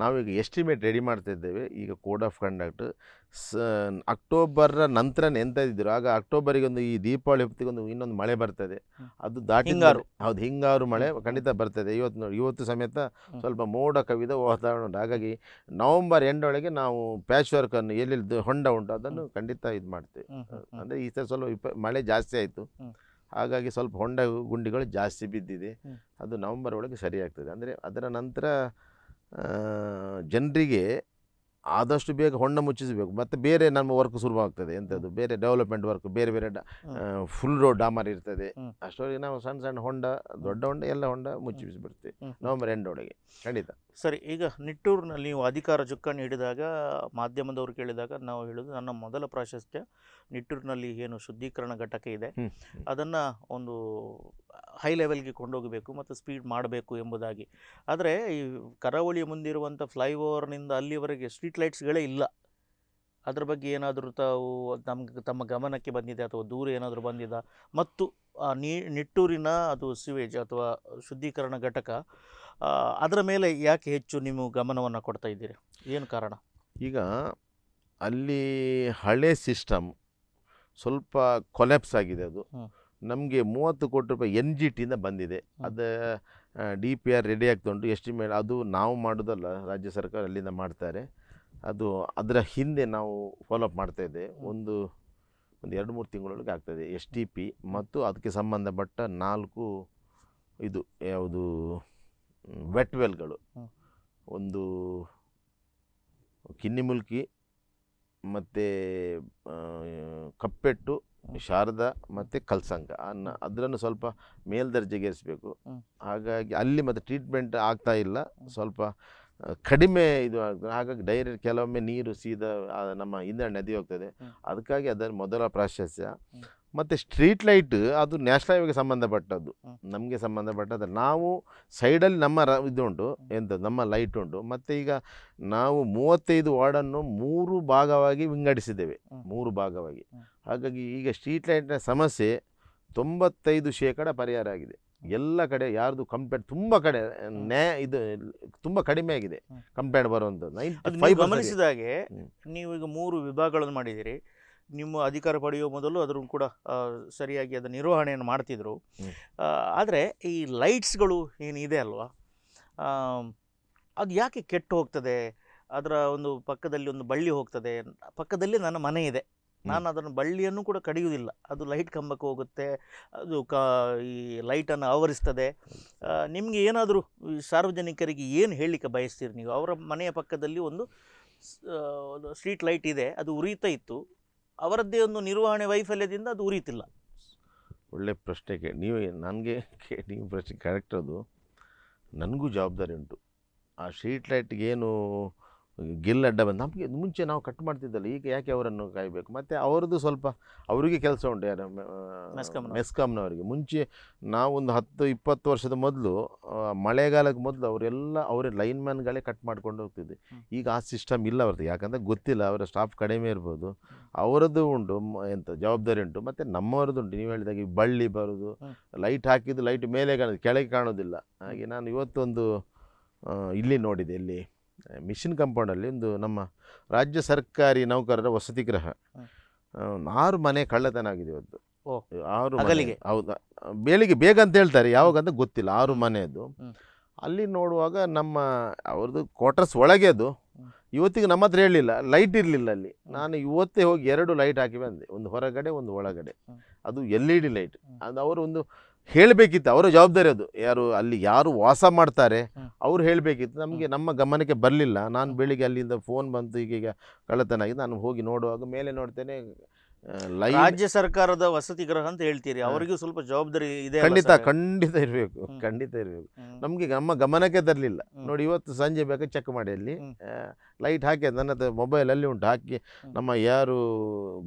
ನಾವೀಗ ಎಸ್ಟಿಮೇಟ್ ರೆಡಿ ಮಾಡ್ತಾ ಇದ್ದೇವೆ ಈಗ ಕೋಡ್ ಆಫ್ ಕಂಡಕ್ಟ್ ಸ ಅಕ್ಟೋಬರ ನಂತರ ಎಂತ ಇದ್ದರು ಆಗ ಅಕ್ಟೋಬರಿಗೊಂದು ಈ ದೀಪಾವಳಿ ಹೊತ್ತಿಗೊಂದು ಇನ್ನೊಂದು ಮಳೆ ಬರ್ತದೆ ಅದು ದಾಟಿ ಹಿಂಗಾರು ಹೌದು ಹಿಂಗಾರು ಮಳೆ ಖಂಡಿತ ಬರ್ತದೆ ಇವತ್ತು ಇವತ್ತು ಸಮೇತ ಸ್ವಲ್ಪ ಮೋಡ ಕವಿದ ವಾತಾವರಣ ಉಂಟು ಹಾಗಾಗಿ ನವಂಬರ್ ಎಂಡೊಳಗೆ ನಾವು ಪ್ಯಾಚ್ ವರ್ಕನ್ನು ಎಲ್ಲೆಲ್ಲಿ ಹೊಂಡ ಉಂಟು ಅದನ್ನು ಖಂಡಿತ ಇದು ಮಾಡ್ತೇವೆ ಅಂದರೆ ಈ ಸಲ ಸ್ವಲ್ಪ ಮಳೆ ಜಾಸ್ತಿ ಆಯಿತು ಹಾಗಾಗಿ ಸ್ವಲ್ಪ ಹೊಂಡ ಗುಂಡಿಗಳು ಜಾಸ್ತಿ ಬಿದ್ದಿದೆ ಅದು ನವಂಬರ್ ಒಳಗೆ ಸರಿಯಾಗ್ತದೆ ಅಂದರೆ ಅದರ ನಂತರ ಜನರಿಗೆ ಆದಷ್ಟು ಬೇಗ ಹೊಂಡ ಮುಚ್ಚಿಸಬೇಕು ಮತ್ತು ಬೇರೆ ನಮ್ಮ ವರ್ಕ್ ಶುರುವಾಗ್ತದೆ ಆಗ್ತದೆ ಎಂಥದ್ದು ಬೇರೆ ಡೆವಲಪ್ಮೆಂಟ್ ವರ್ಕ್ ಬೇರೆ ಬೇರೆ ಫುಲ್ ರೋಡ್ ಡಾಮರ್ ಇರ್ತದೆ ಅಷ್ಟೊಳಗೆ ನಾವು ಸಣ್ಣ ಸಣ್ಣ ಹೊಂಡ ದೊಡ್ಡ ಹೊಂಡ ಎಲ್ಲ ಹೊಂಡ ಮುಚ್ಚಿಸಿಬಿಡ್ತೀವಿ ನವಂಬರ್ ಎಂಡ್ ಒಳಗೆ ಖಂಡಿತ ಸರಿ ಈಗ ನಿಟ್ಟೂರಿನಲ್ಲಿ ನೀವು ಅಧಿಕಾರ ಚುಕ್ಕಾಣಿ ಹಿಡಿದಾಗ ಮಾಧ್ಯಮದವರು ಕೇಳಿದಾಗ ನಾವು ಹೇಳೋದು ನನ್ನ ಮೊದಲ ಪ್ರಾಶಸ್ತ್ಯ ನಿಟ್ಟೂರಿನಲ್ಲಿ ಏನು ಶುದ್ಧೀಕರಣ ಘಟಕ ಇದೆ ಅದನ್ನು ಒಂದು ಹೈ ಲೆವೆಲ್ಗೆ ಕೊಂಡೋಗಬೇಕು ಮತ್ತು ಸ್ಪೀಡ್ ಮಾಡಬೇಕು ಎಂಬುದಾಗಿ ಆದರೆ ಈ ಕರಾವಳಿಯ ಮುಂದಿರುವಂಥ ಫ್ಲೈಓವರ್ನಿಂದ ಅಲ್ಲಿವರೆಗೆ ಸ್ಟ್ರೀಟ್ ಲೈಟ್ಸ್ಗಳೇ ಇಲ್ಲ ಅದ್ರ ಬಗ್ಗೆ ಏನಾದರೂ ತಾವು ನಮ್ಗೆ ತಮ್ಮ ಗಮನಕ್ಕೆ ಬಂದಿದೆ ಅಥವಾ ದೂರ ಏನಾದರೂ ಬಂದಿದೆ ಮತ್ತು ನೀ ನಿಟ್ಟೂರಿನ ಅದು ಸಿವೇಜ್ ಅಥವಾ ಶುದ್ಧೀಕರಣ ಘಟಕ ಅದರ ಮೇಲೆ ಯಾಕೆ ಹೆಚ್ಚು ನೀವು ಗಮನವನ್ನು ಕೊಡ್ತಾ ಇದ್ದೀರಿ ಏನು ಕಾರಣ ಈಗ ಅಲ್ಲಿ ಹಳೆ ಸಿಸ್ಟಮ್ ಸ್ವಲ್ಪ ಕೊಲ್ಯಾಪ್ಸ್ ಆಗಿದೆ ಅದು ನಮಗೆ ಮೂವತ್ತು ಕೋಟಿ ರೂಪಾಯಿ ಎನ್ ಜಿ ಟಿಯಿಂದ ಬಂದಿದೆ ಅದು ಡಿ ಪಿ ಆರ್ ರೆಡಿ ಆಗ್ತೊಂಡು ಎಸ್ಟಿಮೇಟ್ ಅದು ನಾವು ಮಾಡೋದಲ್ಲ ರಾಜ್ಯ ಸರ್ಕಾರ ಅಲ್ಲಿಂದ ಮಾಡ್ತಾರೆ ಅದು ಅದರ ಹಿಂದೆ ನಾವು ಫಾಲೋಅಪ್ ಮಾಡ್ತಾಯಿದ್ದೆ ಒಂದು ಒಂದು ಎರಡು ಮೂರು ತಿಂಗಳೊಳಗೆ ಆಗ್ತದೆ ಎಸ್ ಟಿ ಪಿ ಮತ್ತು ಅದಕ್ಕೆ ಸಂಬಂಧಪಟ್ಟ ನಾಲ್ಕು ಇದು ಯಾವುದು ವೆಟ್ವೆಲ್ಗಳು ಒಂದು ಕಿನ್ನಿಮುಲ್ಕಿ ಮತ್ತು ಕಪ್ಪೆಟ್ಟು ಶಾರದಾ ಮತ್ತು ಕಲ್ಸಂಗ ಅನ್ನ ಅದರನ್ನು ಸ್ವಲ್ಪ ಮೇಲ್ದರ್ಜೆಗೇರಿಸಬೇಕು ಹಾಗಾಗಿ ಅಲ್ಲಿ ಮತ್ತು ಟ್ರೀಟ್ಮೆಂಟ್ ಆಗ್ತಾ ಇಲ್ಲ ಸ್ವಲ್ಪ ಕಡಿಮೆ ಇದು ಆಗ್ತದೆ ಹಾಗಾಗಿ ಡೈರಿ ಕೆಲವೊಮ್ಮೆ ನೀರು ಸೀದಾ ನಮ್ಮ ಹಿಂದೆ ನದಿ ಹೋಗ್ತದೆ ಅದಕ್ಕಾಗಿ ಅದರ ಮೊದಲ ಪ್ರಾಶಸ್ತ್ಯ ಮತ್ತು ಸ್ಟ್ರೀಟ್ ಲೈಟ್ ಅದು ನ್ಯಾಷನಲ್ ಹೈವೇಗೆ ಸಂಬಂಧಪಟ್ಟದ್ದು ನಮಗೆ ಸಂಬಂಧಪಟ್ಟದ್ದು ನಾವು ಸೈಡಲ್ಲಿ ನಮ್ಮ ರ ಇದು ಉಂಟು ಎಂತ ನಮ್ಮ ಲೈಟ್ ಉಂಟು ಮತ್ತು ಈಗ ನಾವು ಮೂವತ್ತೈದು ವಾರ್ಡನ್ನು ಮೂರು ಭಾಗವಾಗಿ ವಿಂಗಡಿಸಿದ್ದೇವೆ ಮೂರು ಭಾಗವಾಗಿ ಹಾಗಾಗಿ ಈಗ ಸ್ಟ್ರೀಟ್ ಲೈಟ್ನ ಸಮಸ್ಯೆ ತೊಂಬತ್ತೈದು ಶೇಕಡ ಪರಿಹಾರ ಆಗಿದೆ ಎಲ್ಲ ಕಡೆ ಯಾರ್ದು ಕಂಪೇರ್ ತುಂಬ ಕಡೆ ನ್ಯಾ ಇದು ತುಂಬ ಕಡಿಮೆ ಆಗಿದೆ ಕಂಪೇರ್ಡ್ ಬರುವಂಥದ್ದು ಗಮನಿಸಿದಾಗೆ ನೀವು ಈಗ ಮೂರು ವಿಭಾಗಗಳನ್ನು ಮಾಡಿದ್ದೀರಿ ನಿಮ್ಮ ಅಧಿಕಾರ ಪಡೆಯುವ ಮೊದಲು ಅದ್ರ ಕೂಡ ಸರಿಯಾಗಿ ಅದರ ನಿರ್ವಹಣೆಯನ್ನು ಮಾಡ್ತಿದ್ರು ಆದರೆ ಈ ಲೈಟ್ಸ್ಗಳು ಏನಿದೆ ಅಲ್ವಾ ಅದು ಯಾಕೆ ಕೆಟ್ಟು ಹೋಗ್ತದೆ ಅದರ ಒಂದು ಪಕ್ಕದಲ್ಲಿ ಒಂದು ಬಳ್ಳಿ ಹೋಗ್ತದೆ ಪಕ್ಕದಲ್ಲಿ ನನ್ನ ಮನೆ ಇದೆ ನಾನು ಅದನ್ನು ಬಳ್ಳಿಯನ್ನು ಕೂಡ ಕಡಿಯುವುದಿಲ್ಲ ಅದು ಲೈಟ್ ಕಂಬಕ್ಕೆ ಹೋಗುತ್ತೆ ಅದು ಕ ಈ ಲೈಟನ್ನು ಆವರಿಸ್ತದೆ ನಿಮಗೆ ಏನಾದರೂ ಸಾರ್ವಜನಿಕರಿಗೆ ಏನು ಹೇಳಲಿಕ್ಕೆ ಬಯಸ್ತೀರಿ ನೀವು ಅವರ ಮನೆಯ ಪಕ್ಕದಲ್ಲಿ ಒಂದು ಸ್ಟ್ರೀಟ್ ಲೈಟ್ ಇದೆ ಅದು ಉರಿತಾ ಇತ್ತು ಅವರದ್ದೇ ಒಂದು ನಿರ್ವಹಣೆ ವೈಫಲ್ಯದಿಂದ ಅದು ಉರಿತಿಲ್ಲ ಒಳ್ಳೆ ಪ್ರಶ್ನೆ ಕೇ ನೀವು ನನಗೆ ನೀವು ಪ್ರಶ್ನೆ ಕರೆಕ್ಟ್ ಅದು ನನಗೂ ಜವಾಬ್ದಾರಿ ಉಂಟು ಆ ಸ್ಟ್ರೀಟ್ ಲೈಟ್ಗೇನು ಗಿಲ್ ಅಡ್ಡ ಬಂದು ನಮಗೆ ಮುಂಚೆ ನಾವು ಕಟ್ ಮಾಡ್ತಿದ್ದಲ್ಲ ಈಗ ಯಾಕೆ ಅವರನ್ನು ಕಾಯಬೇಕು ಮತ್ತು ಅವರದ್ದು ಸ್ವಲ್ಪ ಅವರಿಗೆ ಕೆಲಸ ಉಂಟು ಯಾರು ಮೆಸ್ಕಾಮ್ನವರಿಗೆ ಮುಂಚೆ ನಾವೊಂದು ಹತ್ತು ಇಪ್ಪತ್ತು ವರ್ಷದ ಮೊದಲು ಮಳೆಗಾಲಕ್ಕೆ ಮೊದಲು ಅವರೆಲ್ಲ ಅವರೇ ಮ್ಯಾನ್ಗಳೇ ಕಟ್ ಮಾಡ್ಕೊಂಡು ಹೋಗ್ತಿದ್ದೆ ಈಗ ಆ ಸಿಸ್ಟಮ್ ಇಲ್ಲ ಅವ್ರದ್ದು ಯಾಕಂದರೆ ಗೊತ್ತಿಲ್ಲ ಅವರ ಸ್ಟಾಫ್ ಕಡಿಮೆ ಇರ್ಬೋದು ಅವರದ್ದು ಉಂಟು ಎಂತ ಜವಾಬ್ದಾರಿ ಉಂಟು ಮತ್ತು ನಮ್ಮವ್ರದ್ದು ಉಂಟು ನೀವು ಹೇಳಿದಾಗ ಈ ಬಳ್ಳಿ ಬರೋದು ಲೈಟ್ ಹಾಕಿದ್ದು ಲೈಟ್ ಮೇಲೆ ಕಾಣೋದು ಕೆಳಗೆ ಕಾಣೋದಿಲ್ಲ ಹಾಗೆ ನಾನು ಇವತ್ತೊಂದು ಇಲ್ಲಿ ನೋಡಿದೆ ಇಲ್ಲಿ ಮಿಷಿನ್ ಕಂಪೌಂಡಲ್ಲಿ ಒಂದು ನಮ್ಮ ರಾಜ್ಯ ಸರ್ಕಾರಿ ನೌಕರರ ವಸತಿ ಗೃಹ ಆರು ಮನೆ ಕಳ್ಳತನ ಆಗಿದೆ ಇವತ್ತು ಆರು ಹೌದಾ ಬೆಳಿಗ್ಗೆ ಬೇಗ ಅಂತ ಹೇಳ್ತಾರೆ ಯಾವಾಗ ಅಂತ ಗೊತ್ತಿಲ್ಲ ಆರು ಅದು ಅಲ್ಲಿ ನೋಡುವಾಗ ನಮ್ಮ ಅವ್ರದ್ದು ಕ್ವಾರ್ಟರ್ಸ್ ಒಳಗೆ ಅದು ಇವತ್ತಿಗೆ ನಮ್ಮ ಹತ್ರ ಹೇಳಿಲ್ಲ ಲೈಟ್ ಇರಲಿಲ್ಲ ಅಲ್ಲಿ ನಾನು ಇವತ್ತೇ ಹೋಗಿ ಎರಡು ಲೈಟ್ ಹಾಕಿ ಬಂದೆ ಒಂದು ಹೊರಗಡೆ ಒಂದು ಒಳಗಡೆ ಅದು ಎಲ್ ಇ ಡಿ ಲೈಟ್ ಅದು ಅವರು ಒಂದು ಹೇಳಬೇಕಿತ್ತು ಅವರ ಜವಾಬ್ದಾರಿ ಅದು ಯಾರು ಅಲ್ಲಿ ಯಾರು ವಾಸ ಮಾಡ್ತಾರೆ ಅವ್ರು ಹೇಳಬೇಕಿತ್ತು ನಮಗೆ ನಮ್ಮ ಗಮನಕ್ಕೆ ಬರಲಿಲ್ಲ ನಾನು ಬೆಳಿಗ್ಗೆ ಅಲ್ಲಿಂದ ಫೋನ್ ಬಂತು ಈಗೀಗ ಕಳ್ಳತನ ಆಗಿದೆ ನಾನು ಹೋಗಿ ನೋಡುವಾಗ ಮೇಲೆ ನೋಡ್ತೇನೆ ರಾಜ್ಯ ಸರ್ಕಾರದ ವಸತಿ ಗೃಹ ಅಂತ ಹೇಳ್ತೀರಿ ಅವರಿಗೂ ಸ್ವಲ್ಪ ಜವಾಬ್ದಾರಿ ಇದೆ ಖಂಡಿತ ಖಂಡಿತ ಇರಬೇಕು ಖಂಡಿತ ಇರಬೇಕು ನಮಗೆ ನಮ್ಮ ಗಮನಕ್ಕೆ ತರಲಿಲ್ಲ ನೋಡಿ ಇವತ್ತು ಸಂಜೆ ಬೇಕಾದ್ರೆ ಚೆಕ್ ಮಾಡಿ ಅಲ್ಲಿ ಲೈಟ್ ಹಾಕಿ ನನ್ನದು ಮೊಬೈಲಲ್ಲಿ ಉಂಟು ಹಾಕಿ ನಮ್ಮ ಯಾರು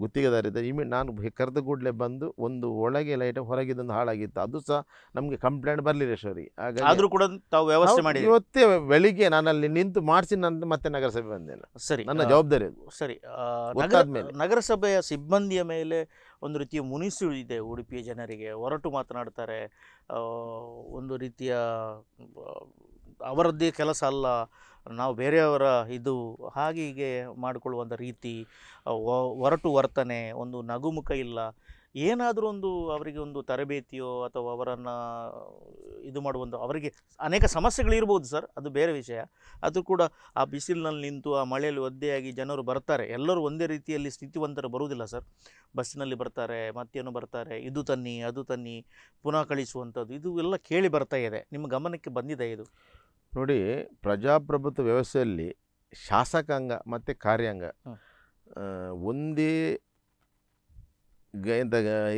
ಗುತ್ತಿಗೆದಾರಿದ್ದಾರೆ ಇಮಿ ನಾನು ಕರೆದ ಕೂಡಲೇ ಬಂದು ಒಂದು ಒಳಗೆ ಲೈಟ್ ಹೊರಗಿದ್ದೊಂದು ಹಾಳಾಗಿತ್ತು ಅದು ಸಹ ನಮಗೆ ಕಂಪ್ಲೇಂಟ್ ಬರಲಿಲ್ಲ ಶೌರಿಗೆ ಆದರೂ ಕೂಡ ತಾವು ವ್ಯವಸ್ಥೆ ಮಾಡಿ ಇವತ್ತೇ ಬೆಳಿಗ್ಗೆ ನಾನು ಅಲ್ಲಿ ನಿಂತು ಮಾಡಿಸಿ ನಾನು ಮತ್ತೆ ನಗರಸಭೆ ಬಂದಿಲ್ಲ ಸರಿ ನನ್ನ ಜವಾಬ್ದಾರಿ ಸರಿ ಮೇಲೆ ನಗರಸಭೆಯ ಸಿಬ್ಬಂದಿಯ ಮೇಲೆ ಒಂದು ರೀತಿಯ ಮುನಿಸು ಇದೆ ಉಡುಪಿಯ ಜನರಿಗೆ ಹೊರಟು ಮಾತನಾಡ್ತಾರೆ ಒಂದು ರೀತಿಯ ಅವರದ್ದೇ ಕೆಲಸ ಅಲ್ಲ ನಾವು ಬೇರೆಯವರ ಇದು ಹಾಗೆ ಹೀಗೆ ಮಾಡಿಕೊಳ್ಳುವಂಥ ರೀತಿ ಒರಟು ವರ್ತನೆ ಒಂದು ನಗುಮುಖ ಇಲ್ಲ ಏನಾದರೂ ಒಂದು ಅವರಿಗೆ ಒಂದು ತರಬೇತಿಯೋ ಅಥವಾ ಅವರನ್ನು ಇದು ಮಾಡುವಂಥ ಅವರಿಗೆ ಅನೇಕ ಸಮಸ್ಯೆಗಳಿರ್ಬೋದು ಸರ್ ಅದು ಬೇರೆ ವಿಷಯ ಅದು ಕೂಡ ಆ ಬಿಸಿಲಿನಲ್ಲಿ ನಿಂತು ಆ ಮಳೆಯಲ್ಲಿ ಒದ್ದೆಯಾಗಿ ಜನರು ಬರ್ತಾರೆ ಎಲ್ಲರೂ ಒಂದೇ ರೀತಿಯಲ್ಲಿ ಸ್ಥಿತಿವಂತರು ಬರುವುದಿಲ್ಲ ಸರ್ ಬಸ್ಸಿನಲ್ಲಿ ಬರ್ತಾರೆ ಮತ್ತೇನು ಬರ್ತಾರೆ ಇದು ತನ್ನಿ ಅದು ತನ್ನಿ ಪುನಃ ಕಳಿಸುವಂಥದ್ದು ಇದು ಎಲ್ಲ ಕೇಳಿ ಬರ್ತಾ ಇದೆ ನಿಮ್ಮ ಗಮನಕ್ಕೆ ಬಂದಿದೆ ಇದು ನೋಡಿ ಪ್ರಜಾಪ್ರಭುತ್ವ ವ್ಯವಸ್ಥೆಯಲ್ಲಿ ಶಾಸಕಾಂಗ ಮತ್ತು ಕಾರ್ಯಾಂಗ ಒಂದೇ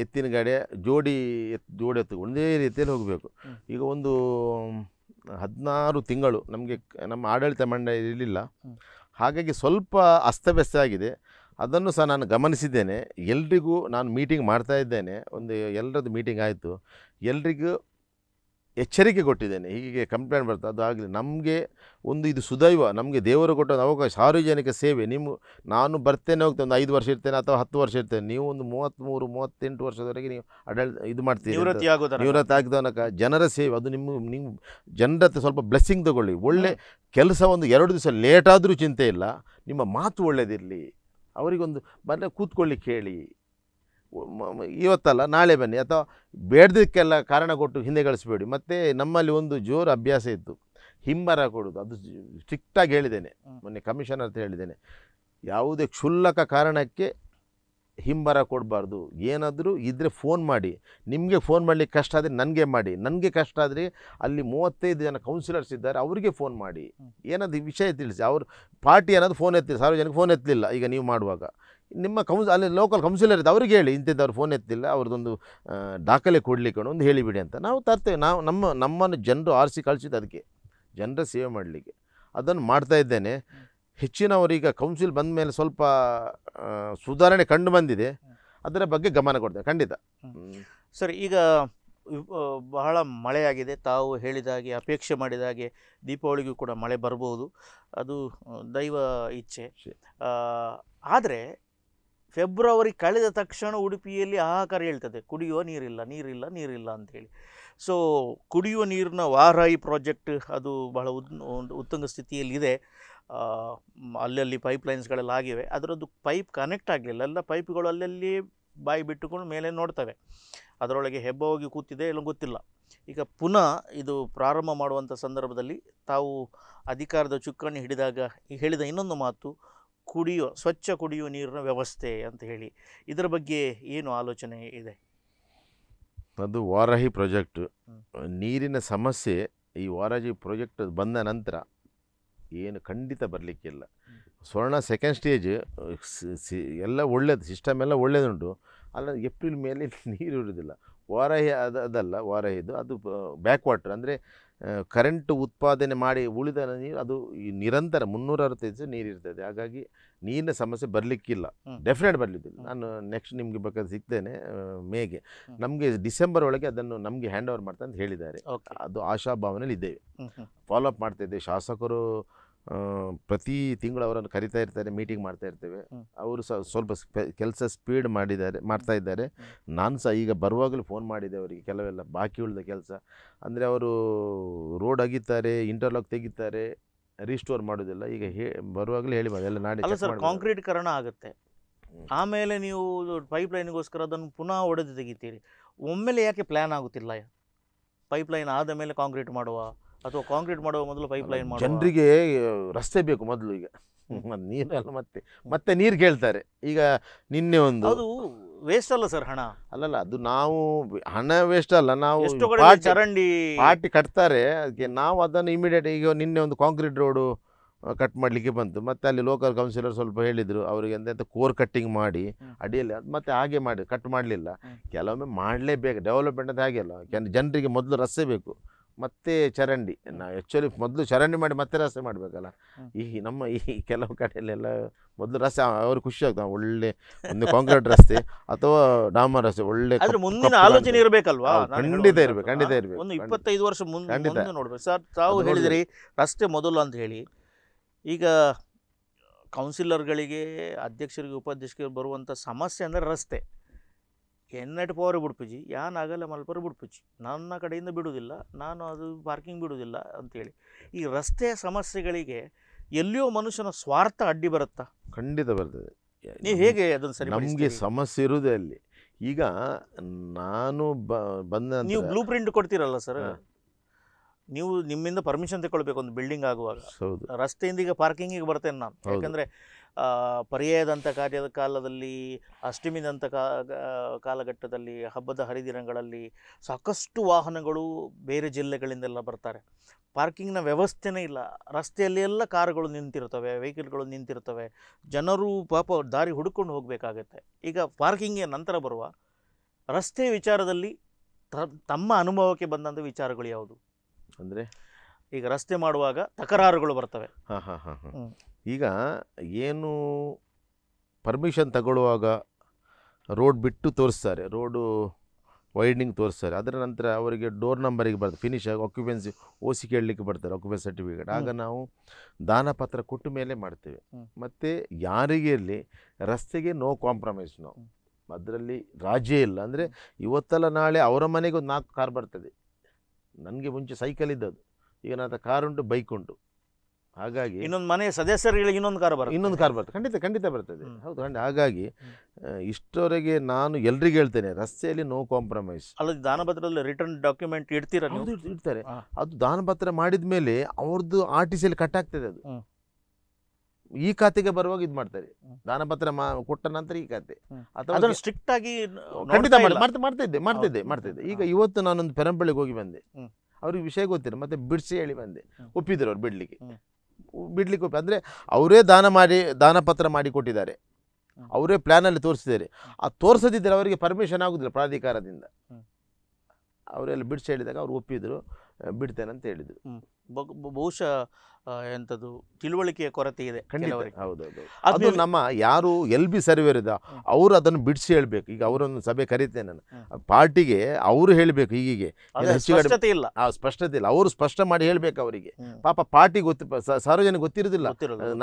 ಎತ್ತಿನ ಗಾಡಿಯ ಜೋಡಿ ಎತ್ ಜೋಡಿ ಎತ್ತು ಒಂದೇ ರೀತಿಯಲ್ಲಿ ಹೋಗಬೇಕು ಈಗ ಒಂದು ಹದಿನಾರು ತಿಂಗಳು ನಮಗೆ ನಮ್ಮ ಆಡಳಿತ ಮಂಡಳಿ ಇರಲಿಲ್ಲ ಹಾಗಾಗಿ ಸ್ವಲ್ಪ ಅಸ್ತವ್ಯಸ್ತ ಆಗಿದೆ ಅದನ್ನು ಸಹ ನಾನು ಗಮನಿಸಿದ್ದೇನೆ ಎಲ್ರಿಗೂ ನಾನು ಮೀಟಿಂಗ್ ಮಾಡ್ತಾ ಇದ್ದೇನೆ ಒಂದು ಎಲ್ಲರದ್ದು ಮೀಟಿಂಗ್ ಆಯಿತು ಎಲ್ರಿಗೂ ಎಚ್ಚರಿಕೆ ಕೊಟ್ಟಿದ್ದೇನೆ ಹೀಗೆ ಕಂಪ್ಲೇಂಟ್ ಬರ್ತಾ ಆಗಲಿ ನಮಗೆ ಒಂದು ಇದು ಸುದೈವ ನಮಗೆ ದೇವರು ಕೊಟ್ಟ ಅವಕಾಶ ಸಾರ್ವಜನಿಕ ಸೇವೆ ನಿಮ್ಮ ನಾನು ಬರ್ತೇನೆ ಹೋಗ್ತೇನೆ ಒಂದು ಐದು ವರ್ಷ ಇರ್ತೇನೆ ಅಥವಾ ಹತ್ತು ವರ್ಷ ಇರ್ತೇನೆ ನೀವು ಒಂದು ಮೂವತ್ತ್ಮೂರು ಮೂವತ್ತೆಂಟು ವರ್ಷದವರೆಗೆ ನೀವು ಅಡಳ್ ಇದು ಮಾಡ್ತೀರಿ ನಿವೃತ್ತಿ ಆಗಿದ ತನಕ ಜನರ ಸೇವೆ ಅದು ನಿಮ್ಮ ನಿಮ್ಮ ಜನರ ಸ್ವಲ್ಪ ಬ್ಲೆಸ್ಸಿಂಗ್ ತಗೊಳ್ಳಿ ಒಳ್ಳೆ ಕೆಲಸ ಒಂದು ಎರಡು ದಿವಸ ಲೇಟಾದರೂ ಚಿಂತೆ ಇಲ್ಲ ನಿಮ್ಮ ಮಾತು ಒಳ್ಳೆಯದಿರಲಿ ಅವರಿಗೊಂದು ಬರಲೇ ಕೂತ್ಕೊಳ್ಳಿ ಕೇಳಿ ಇವತ್ತಲ್ಲ ನಾಳೆ ಬನ್ನಿ ಅಥವಾ ಬೇಡದಕ್ಕೆಲ್ಲ ಕಾರಣ ಕೊಟ್ಟು ಹಿಂದೆ ಗಳಿಸ್ಬೇಡಿ ಮತ್ತು ನಮ್ಮಲ್ಲಿ ಒಂದು ಜೋರು ಅಭ್ಯಾಸ ಇತ್ತು ಹಿಂಬರ ಕೊಡೋದು ಅದು ಸ್ಟ್ರಿಕ್ಟಾಗಿ ಹೇಳಿದ್ದೇನೆ ಮೊನ್ನೆ ಕಮಿಷನರ್ ಅಂತ ಹೇಳಿದ್ದೇನೆ ಯಾವುದೇ ಕ್ಷುಲ್ಲಕ ಕಾರಣಕ್ಕೆ ಹಿಂಬರ ಕೊಡಬಾರ್ದು ಏನಾದರೂ ಇದ್ದರೆ ಫೋನ್ ಮಾಡಿ ನಿಮಗೆ ಫೋನ್ ಮಾಡಲಿಕ್ಕೆ ಕಷ್ಟ ಆದರೆ ನನಗೆ ಮಾಡಿ ನನಗೆ ಕಷ್ಟ ಆದರೆ ಅಲ್ಲಿ ಮೂವತ್ತೈದು ಜನ ಕೌನ್ಸಿಲರ್ಸ್ ಇದ್ದಾರೆ ಅವರಿಗೆ ಫೋನ್ ಮಾಡಿ ಏನಾದರೂ ವಿಷಯ ತಿಳಿಸಿ ಅವರು ಪಾರ್ಟಿ ಏನಾದರೂ ಫೋನ್ ಎತ್ತಿಲ್ಲ ಸಾರ್ವಜನಿಕ ಫೋನ್ ಎತ್ತಲಿಲ್ಲ ಈಗ ನೀವು ಮಾಡುವಾಗ ನಿಮ್ಮ ಕೌನ್ಸ್ ಅಲ್ಲಿ ಲೋಕಲ್ ಕೌನ್ಸಿಲರ್ ಇದೆ ಅವ್ರಿಗೆ ಹೇಳಿ ಇಂಥದ್ದವ್ರು ಫೋನ್ ಎತ್ತಿಲ್ಲ ಅವ್ರದ್ದೊಂದು ದಾಖಲೆ ಕೊಡಲಿಕ್ಕೆ ಒಂದು ಹೇಳಿಬಿಡಿ ಅಂತ ನಾವು ತರ್ತೇವೆ ನಾವು ನಮ್ಮ ನಮ್ಮನ್ನು ಜನರು ಆರಿಸಿ ಕಳಿಸಿದ್ದು ಅದಕ್ಕೆ ಜನರ ಸೇವೆ ಮಾಡಲಿಕ್ಕೆ ಅದನ್ನು ಮಾಡ್ತಾ ಇದ್ದೇನೆ ಹೆಚ್ಚಿನವರೀಗ ಕೌನ್ಸಿಲ್ ಬಂದ ಮೇಲೆ ಸ್ವಲ್ಪ ಸುಧಾರಣೆ ಕಂಡು ಬಂದಿದೆ ಅದರ ಬಗ್ಗೆ ಗಮನ ಕೊಡ್ತೇವೆ ಖಂಡಿತ ಸರಿ ಈಗ ಬಹಳ ಮಳೆಯಾಗಿದೆ ತಾವು ಹೇಳಿದ ಹಾಗೆ ಅಪೇಕ್ಷೆ ಮಾಡಿದ ಹಾಗೆ ದೀಪಾವಳಿಗೂ ಕೂಡ ಮಳೆ ಬರ್ಬೋದು ಅದು ದೈವ ಇಚ್ಛೆ ಆದರೆ ಫೆಬ್ರವರಿ ಕಳೆದ ತಕ್ಷಣ ಉಡುಪಿಯಲ್ಲಿ ಆಹಾಕಾರ ಹೇಳ್ತದೆ ಕುಡಿಯುವ ನೀರಿಲ್ಲ ನೀರಿಲ್ಲ ನೀರಿಲ್ಲ ಅಂಥೇಳಿ ಸೊ ಕುಡಿಯುವ ನೀರಿನ ವಾರಾಯಿ ಪ್ರಾಜೆಕ್ಟ್ ಅದು ಬಹಳ ಉದ್ ಒಂದು ಉತ್ತಂಗ ಸ್ಥಿತಿಯಲ್ಲಿದೆ ಅಲ್ಲಲ್ಲಿ ಲೈನ್ಸ್ಗಳೆಲ್ಲ ಆಗಿವೆ ಅದರದ್ದು ಪೈಪ್ ಕನೆಕ್ಟ್ ಆಗಲಿಲ್ಲ ಎಲ್ಲ ಪೈಪ್ಗಳು ಅಲ್ಲಲ್ಲಿ ಬಾಯಿ ಬಿಟ್ಟುಕೊಂಡು ಮೇಲೆ ನೋಡ್ತವೆ ಅದರೊಳಗೆ ಹೆಬ್ಬ ಕೂತಿದೆ ಎಲ್ಲ ಗೊತ್ತಿಲ್ಲ ಈಗ ಪುನಃ ಇದು ಪ್ರಾರಂಭ ಮಾಡುವಂಥ ಸಂದರ್ಭದಲ್ಲಿ ತಾವು ಅಧಿಕಾರದ ಚುಕ್ಕಣ್ಣಿ ಹಿಡಿದಾಗ ಹೇಳಿದ ಇನ್ನೊಂದು ಮಾತು ಕುಡಿಯೋ ಸ್ವಚ್ಛ ಕುಡಿಯುವ ನೀರಿನ ವ್ಯವಸ್ಥೆ ಅಂತ ಹೇಳಿ ಇದರ ಬಗ್ಗೆ ಏನು ಆಲೋಚನೆ ಇದೆ ಅದು ವಾರಾಹಿ ಪ್ರಾಜೆಕ್ಟ್ ನೀರಿನ ಸಮಸ್ಯೆ ಈ ವಾರಾಹಿ ಪ್ರಾಜೆಕ್ಟ್ ಬಂದ ನಂತರ ಏನು ಖಂಡಿತ ಬರಲಿಕ್ಕಿಲ್ಲ ಸ್ವರ್ಣ ಸೆಕೆಂಡ್ ಸ್ಟೇಜ್ ಎಲ್ಲ ಒಳ್ಳೇದು ಸಿಸ್ಟಮ್ ಎಲ್ಲ ಒಳ್ಳೇದುಂಟು ಅಲ್ಲ ಏಪ್ರಿಲ್ ಮೇಲೆ ನೀರು ಇರೋದಿಲ್ಲ ವಾರಾಹಿ ಅದು ಅದಲ್ಲ ವಾರಾಹಿದು ಅದು ಬ್ಯಾಕ್ ವಾಟ್ರ್ ಅಂದರೆ ಕರೆಂಟು ಉತ್ಪಾದನೆ ಮಾಡಿ ಉಳಿದ ನೀರು ಅದು ಈ ನಿರಂತರ ಮುನ್ನೂರ ಅರವತ್ತೈದು ನೀರು ನೀರಿರ್ತದೆ ಹಾಗಾಗಿ ನೀರಿನ ಸಮಸ್ಯೆ ಬರಲಿಕ್ಕಿಲ್ಲ ಡೆಫಿನೆಟ್ ಬರಲಿಕ್ಕಿಲ್ಲ ನಾನು ನೆಕ್ಸ್ಟ್ ನಿಮಗೆ ಬೇಕಾದ್ರೆ ಸಿಗ್ತೇನೆ ಮೇಗೆ ನಮಗೆ ಡಿಸೆಂಬರ್ ಒಳಗೆ ಅದನ್ನು ನಮಗೆ ಹ್ಯಾಂಡ್ ಓವರ್ ಮಾಡ್ತಾ ಅಂತ ಹೇಳಿದ್ದಾರೆ ಅದು ಆಶಾಭಾವನೆಯಲ್ಲಿ ಇದ್ದೇವೆ ಫಾಲೋ ಅಪ್ ಮಾಡ್ತಾ ಇದ್ದೇವೆ ಶಾಸಕರು ಪ್ರತಿ ತಿಂಗಳು ಅವರನ್ನು ಕರಿತಾ ಇರ್ತಾರೆ ಮೀಟಿಂಗ್ ಮಾಡ್ತಾ ಇರ್ತೇವೆ ಅವರು ಸಹ ಸ್ವಲ್ಪ ಕೆಲಸ ಸ್ಪೀಡ್ ಮಾಡಿದ್ದಾರೆ ಮಾಡ್ತಾ ಇದ್ದಾರೆ ನಾನು ಸಹ ಈಗ ಬರುವಾಗಲೂ ಫೋನ್ ಮಾಡಿದೆ ಅವರಿಗೆ ಕೆಲವೆಲ್ಲ ಬಾಕಿ ಉಳಿದ ಕೆಲಸ ಅಂದರೆ ಅವರು ರೋಡ್ ಅಗಿತಾರೆ ಇಂಟರ್ಲಾಕ್ ತೆಗಿತಾರೆ ರಿಸ್ಟೋರ್ ಮಾಡೋದಿಲ್ಲ ಈಗ ಹೇ ಬರುವಾಗಲೇ ಹೇಳಿ ಎಲ್ಲ ನಾಡಿ ಸರ್ ಕಾಂಕ್ರೀಟ್ ಆಗುತ್ತೆ ಆಮೇಲೆ ನೀವು ಪೈಪ್ಲೈನ್ಗೋಸ್ಕರ ಅದನ್ನು ಪುನಃ ಒಡೆದು ತೆಗಿತೀರಿ ಒಮ್ಮೆಲೆ ಯಾಕೆ ಪ್ಲ್ಯಾನ್ ಆಗುತ್ತಿಲ್ಲ ಪೈಪ್ಲೈನ್ ಆದ ಮೇಲೆ ಕಾಂಕ್ರೀಟ್ ಮಾಡುವ ಅಥವಾ ಕಾಂಕ್ರೀಟ್ ಮಾಡುವ ಮೊದಲು ಪೈಪ್ ಲೈನ್ ಜನರಿಗೆ ರಸ್ತೆ ಬೇಕು ಮೊದಲು ಈಗ ಮತ್ತೆ ನೀರಲ್ಲ ಮತ್ತೆ ಮತ್ತೆ ನೀರು ಕೇಳ್ತಾರೆ ಈಗ ನಿನ್ನೆ ಒಂದು ಅದು ವೇಸ್ಟ್ ಅಲ್ಲ ಸರ್ ಹಣ ಅಲ್ಲಲ್ಲ ಅದು ನಾವು ಹಣ ವೇಸ್ಟ್ ಅಲ್ಲ ನಾವು ಪಾಟಿ ಚರಂಡಿ ಕಟ್ತಾರೆ ಅದಕ್ಕೆ ನಾವು ಅದನ್ನು ಇಮಿಡಿಯೇಟ್ ಈಗ ನಿನ್ನೆ ಒಂದು ಕಾಂಕ್ರೀಟ್ ರೋಡು ಕಟ್ ಮಾಡಲಿಕ್ಕೆ ಬಂತು ಮತ್ತೆ ಅಲ್ಲಿ ಲೋಕಲ್ ಕೌನ್ಸಿಲರ್ ಸ್ವಲ್ಪ ಹೇಳಿದ್ರು ಅವರಿಗೆ ಎಂತ ಕೋರ್ ಕಟ್ಟಿಂಗ್ ಮಾಡಿ ಅಡಿಯಲ್ಲಿ ಅದು ಮತ್ತೆ ಹಾಗೆ ಮಾಡಿ ಕಟ್ ಮಾಡಲಿಲ್ಲ ಕೆಲವೊಮ್ಮೆ ಮಾಡಲೇಬೇಕು ಡೆವಲಪ್ಮೆಂಟ್ ಅಂತ ಹಾಗೆ ಅಲ್ಲ ಜನರಿಗೆ ಮೊದಲು ರಸ್ತೆ ಬೇಕು ಮತ್ತೆ ಚರಂಡಿ ನಾವು ಆ್ಯಕ್ಚುಲಿ ಮೊದಲು ಚರಂಡಿ ಮಾಡಿ ಮತ್ತೆ ರಸ್ತೆ ಮಾಡಬೇಕಲ್ಲ ಈ ನಮ್ಮ ಈ ಕೆಲವು ಕಡೆಯಲ್ಲೆಲ್ಲ ಮೊದಲು ರಸ್ತೆ ಅವ್ರಿಗೆ ಖುಷಿ ಆಗ್ತಾವೆ ಒಳ್ಳೆ ಒಂದು ಕಾಂಕ್ರೀಟ್ ರಸ್ತೆ ಅಥವಾ ಡಾಮರ್ ರಸ್ತೆ ಒಳ್ಳೆ ಮುಂದಿನ ಆಲೋಚನೆ ಇರಬೇಕಲ್ವಾ ಖಂಡಿತ ಇರಬೇಕು ಖಂಡಿತ ಇರಬೇಕು ಒಂದು ಇಪ್ಪತ್ತೈದು ವರ್ಷ ಮುಂದೆ ಖಂಡಿತ ನೋಡ್ಬೇಕು ಸರ್ ತಾವು ಹೇಳಿದ್ರಿ ರಸ್ತೆ ಮೊದಲು ಅಂತ ಹೇಳಿ ಈಗ ಕೌನ್ಸಿಲರ್ಗಳಿಗೆ ಅಧ್ಯಕ್ಷರಿಗೆ ಉಪಾಧ್ಯಕ್ಷರಿಗೆ ಬರುವಂಥ ಸಮಸ್ಯೆ ಅಂದರೆ ರಸ್ತೆ ಎನ್ನಟ್ ಪವರ್ ಬಿಡ್ಪುಜಿ ಯಾನ್ ಆಗಲ್ಲ ಮಲ್ಪರ್ ಬಿಡ್ಪುಜಿ ನನ್ನ ಕಡೆಯಿಂದ ಬಿಡುವುದಿಲ್ಲ ನಾನು ಅದು ಪಾರ್ಕಿಂಗ್ ಬಿಡುವುದಿಲ್ಲ ಅಂತೇಳಿ ಈ ರಸ್ತೆ ಸಮಸ್ಯೆಗಳಿಗೆ ಎಲ್ಲಿಯೋ ಮನುಷ್ಯನ ಸ್ವಾರ್ಥ ಅಡ್ಡಿ ಬರುತ್ತಾ ಖಂಡಿತ ಬರ್ತದೆ ನೀವು ಹೇಗೆ ಅದನ್ನು ಸರಿ ನಮಗೆ ಸಮಸ್ಯೆ ಇರುವುದೇ ಅಲ್ಲಿ ಈಗ ನಾನು ಬಂದ ನೀವು ಬ್ಲೂ ಪ್ರಿಂಟ್ ಕೊಡ್ತೀರಲ್ಲ ಸರ್ ನೀವು ನಿಮ್ಮಿಂದ ಪರ್ಮಿಷನ್ ತಗೊಳ್ಬೇಕು ಒಂದು ಬಿಲ್ಡಿಂಗ್ ಆಗುವಾಗ ರಸ್ತೆಯಿಂದ ಈಗ ಪಾರ್ಕಿಂಗಿಗೆ ಬರ್ತೇನೆ ನಾನು ಯಾಕಂದರೆ ಪರ್ಯಾಯದಂಥ ಕಾರ್ಯದ ಕಾಲದಲ್ಲಿ ಅಷ್ಟಮಿದಂಥ ಕಾಲಘಟ್ಟದಲ್ಲಿ ಹಬ್ಬದ ಹರಿದಿನಗಳಲ್ಲಿ ಸಾಕಷ್ಟು ವಾಹನಗಳು ಬೇರೆ ಜಿಲ್ಲೆಗಳಿಂದೆಲ್ಲ ಬರ್ತಾರೆ ಪಾರ್ಕಿಂಗ್ನ ವ್ಯವಸ್ಥೆನೇ ಇಲ್ಲ ರಸ್ತೆಯಲ್ಲಿ ಎಲ್ಲ ಕಾರುಗಳು ನಿಂತಿರ್ತವೆ ವೆಹಿಕಲ್ಗಳು ನಿಂತಿರ್ತವೆ ಜನರು ಪಾಪ ದಾರಿ ಹುಡುಕೊಂಡು ಹೋಗಬೇಕಾಗತ್ತೆ ಈಗ ಪಾರ್ಕಿಂಗ್ಗೆ ನಂತರ ಬರುವ ರಸ್ತೆ ವಿಚಾರದಲ್ಲಿ ತಮ್ಮ ಅನುಭವಕ್ಕೆ ಬಂದಂಥ ವಿಚಾರಗಳು ಯಾವುದು ಅಂದರೆ ಈಗ ರಸ್ತೆ ಮಾಡುವಾಗ ತಕರಾರುಗಳು ಬರ್ತವೆ ಹಾಂ ಹಾಂ ಹಾಂ ಈಗ ಏನು ಪರ್ಮಿಷನ್ ತಗೊಳ್ಳುವಾಗ ರೋಡ್ ಬಿಟ್ಟು ತೋರಿಸ್ತಾರೆ ರೋಡು ವೈಡ್ನಿಂಗ್ ತೋರಿಸ್ತಾರೆ ಅದರ ನಂತರ ಅವರಿಗೆ ಡೋರ್ ನಂಬರಿಗೆ ಬರ್ತದೆ ಫಿನಿಶ್ ಆಗಿ ಆಕ್ಯುಪೆನ್ಸಿ ಓಸಿ ಕೇಳಲಿಕ್ಕೆ ಬರ್ತಾರೆ ಆಕ್ಯುಪೆನ್ಸಿ ಸರ್ಟಿಫಿಕೇಟ್ ಆಗ ನಾವು ದಾನ ಪತ್ರ ಕೊಟ್ಟ ಮೇಲೆ ಮಾಡ್ತೇವೆ ಮತ್ತು ಯಾರಿಗೆ ಇರಲಿ ರಸ್ತೆಗೆ ನೋ ಕಾಂಪ್ರಮೈಸ್ ನೋ ಅದರಲ್ಲಿ ರಾಜೇ ಇಲ್ಲ ಅಂದರೆ ಇವತ್ತಲ್ಲ ನಾಳೆ ಅವರ ಮನೆಗೆ ಒಂದು ನಾಲ್ಕು ಕಾರ್ ಬರ್ತದೆ ನನಗೆ ಮುಂಚೆ ಸೈಕಲ್ ಇದ್ದದ್ದು ಈಗ ನನ್ನ ಕಾರ್ ಉಂಟು ಬೈಕ್ ಉಂಟು ಹಾಗಾಗಿ ಇನ್ನೊಂದು ಮನೆ ಸದಸ್ಯರಿಗೆ ಇನ್ನೊಂದು ಕಾರ್ ಬರುತ್ತೆ ಇನ್ನೊಂದು ಕಾರ್ ಬರುತ್ತೆ ಖಂಡಿತ ಖಂಡಿತ ಬರ್ತದೆ ಹೌದು ಖಂಡಿತ ಹಾಗಾಗಿ ಇಷ್ಟವರೆಗೆ ನಾನು ಎಲ್ರಿಗೂ ಹೇಳ್ತೇನೆ ರಸ್ತೆಯಲ್ಲಿ ನೋ ಕಾಂಪ್ರಮೈಸ್ ಅಲ್ಲ ದಾನಪತ್ರದಲ್ಲಿ ರಿಟರ್ನ್ ಡಾಕ್ಯುಮೆಂಟ್ ಇಡ್ತೀರ ಇಡ್ತಾರೆ ಅದು ದಾನಪತ್ರ ಮಾಡಿದ ಮೇಲೆ ಅವ್ರದ್ದು ಆರ್ ಟಿ ಸಿಯಲ್ಲಿ ಕಟ್ ಆಗ್ತದೆ ಅದು ಈ ಖಾತೆಗೆ ಬರುವಾಗ ಇದು ಮಾಡ್ತಾರೆ ದಾನಪತ್ರ ಕೊಟ್ಟ ನಂತರ ಈ ಖಾತೆ ಅಥವಾ ಸ್ಟ್ರಿಕ್ಟ್ ಆಗಿ ಖಂಡಿತ ಮಾಡ್ತಾ ಇದ್ದೆ ಮಾಡ್ತಾ ಈಗ ಇವತ್ತು ನಾನೊಂದು ಪೆರಂಬಳಿಗೆ ಹೋಗಿ ಬಂದೆ ಅವ್ರಿಗೆ ವಿಷಯ ಗೊತ್ತಿಲ್ಲ ಮತ್ತೆ ಬಿಡಿಸಿ ಹೇಳಿ ಬಂದೆ ಒಪ್ಪಿದ್ರು ಅವ್ರು ಬಿಡ್ಲಿಕ್ಕೆ ಬಿಡ್ಲಿಕ್ಕೆ ಅಂದರೆ ಅವರೇ ದಾನ ಮಾಡಿ ದಾನ ಪತ್ರ ಮಾಡಿಕೊಟ್ಟಿದ್ದಾರೆ ಅವರೇ ಪ್ಲ್ಯಾನಲ್ಲಿ ತೋರಿಸಿದ್ದಾರೆ ಆ ತೋರಿಸದಿದ್ದರೆ ಅವರಿಗೆ ಪರ್ಮಿಷನ್ ಆಗೋದಿಲ್ಲ ಪ್ರಾಧಿಕಾರದಿಂದ ಅವರೆಲ್ಲ ಬಿಡಿಸಿ ಹೇಳಿದಾಗ ಅವ್ರು ಒಪ್ಪಿದರು ಬಿಡ್ತೇನೆ ಅಂತ ಹೇಳಿದ್ರು ಬಹುಶಃ ಎಂಥದ್ದು ತಿಳುವಳಿಕೆಯ ಕೊರತೆ ಇದೆ ಹೌದೌದು ಅದು ನಮ್ಮ ಯಾರು ಎಲ್ ಬಿ ಸರ್ವೇರಿದ ಅವರು ಅದನ್ನು ಬಿಡಿಸಿ ಹೇಳ್ಬೇಕು ಈಗ ಅವರೊಂದು ಸಭೆ ಕರೀತೇನೆ ನಾನು ಪಾರ್ಟಿಗೆ ಅವರು ಹೇಳಬೇಕು ಹೀಗೆ ಸ್ಪಷ್ಟತೆ ಇಲ್ಲ ಸ್ಪಷ್ಟತೆ ಇಲ್ಲ ಅವರು ಸ್ಪಷ್ಟ ಮಾಡಿ ಹೇಳಬೇಕು ಅವರಿಗೆ ಪಾಪ ಪಾರ್ಟಿ ಗೊತ್ತಿ ಸಾರ್ವಜನಿಕ ಗೊತ್ತಿರೋದಿಲ್ಲ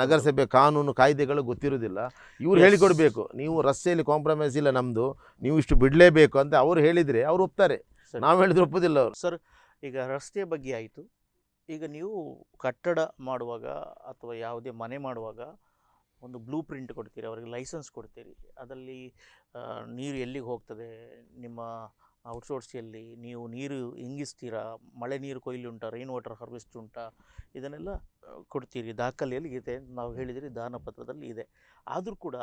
ನಗರಸಭೆ ಕಾನೂನು ಕಾಯ್ದೆಗಳು ಗೊತ್ತಿರೋದಿಲ್ಲ ಇವ್ರು ಹೇಳಿಕೊಡ್ಬೇಕು ನೀವು ರಸ್ತೆಯಲ್ಲಿ ಕಾಂಪ್ರಮೈಸ್ ಇಲ್ಲ ನಮ್ಮದು ನೀವು ಇಷ್ಟು ಬಿಡಲೇಬೇಕು ಅಂತ ಅವ್ರು ಹೇಳಿದರೆ ಅವ್ರು ಒಪ್ತಾರೆ ನಾವು ಹೇಳಿದ್ರೆ ಒಪ್ಪೋದಿಲ್ಲ ಅವರು ಸರ್ ಈಗ ರಸ್ತೆ ಬಗ್ಗೆ ಆಯಿತು ಈಗ ನೀವು ಕಟ್ಟಡ ಮಾಡುವಾಗ ಅಥವಾ ಯಾವುದೇ ಮನೆ ಮಾಡುವಾಗ ಒಂದು ಬ್ಲೂ ಪ್ರಿಂಟ್ ಕೊಡ್ತೀರಿ ಅವರಿಗೆ ಲೈಸೆನ್ಸ್ ಕೊಡ್ತೀರಿ ಅದರಲ್ಲಿ ನೀರು ಎಲ್ಲಿಗೆ ಹೋಗ್ತದೆ ನಿಮ್ಮ ಔಟ್ಸೋರ್ಸಿಯಲ್ಲಿ ನೀವು ನೀರು ಹೆಂಗಿಸ್ತೀರಾ ಮಳೆ ನೀರು ಕೊಯ್ಲು ಉಂಟಾ ರೈನ್ ವಾಟರ್ ಹಾರ್ವೆಸ್ಟ್ ಉಂಟ ಇದನ್ನೆಲ್ಲ ಕೊಡ್ತೀರಿ ದಾಖಲೆಯಲ್ಲಿ ಇದೆ ನಾವು ಹೇಳಿದಿರಿ ದಾನಪತ್ರದಲ್ಲಿ ಇದೆ ಆದರೂ ಕೂಡ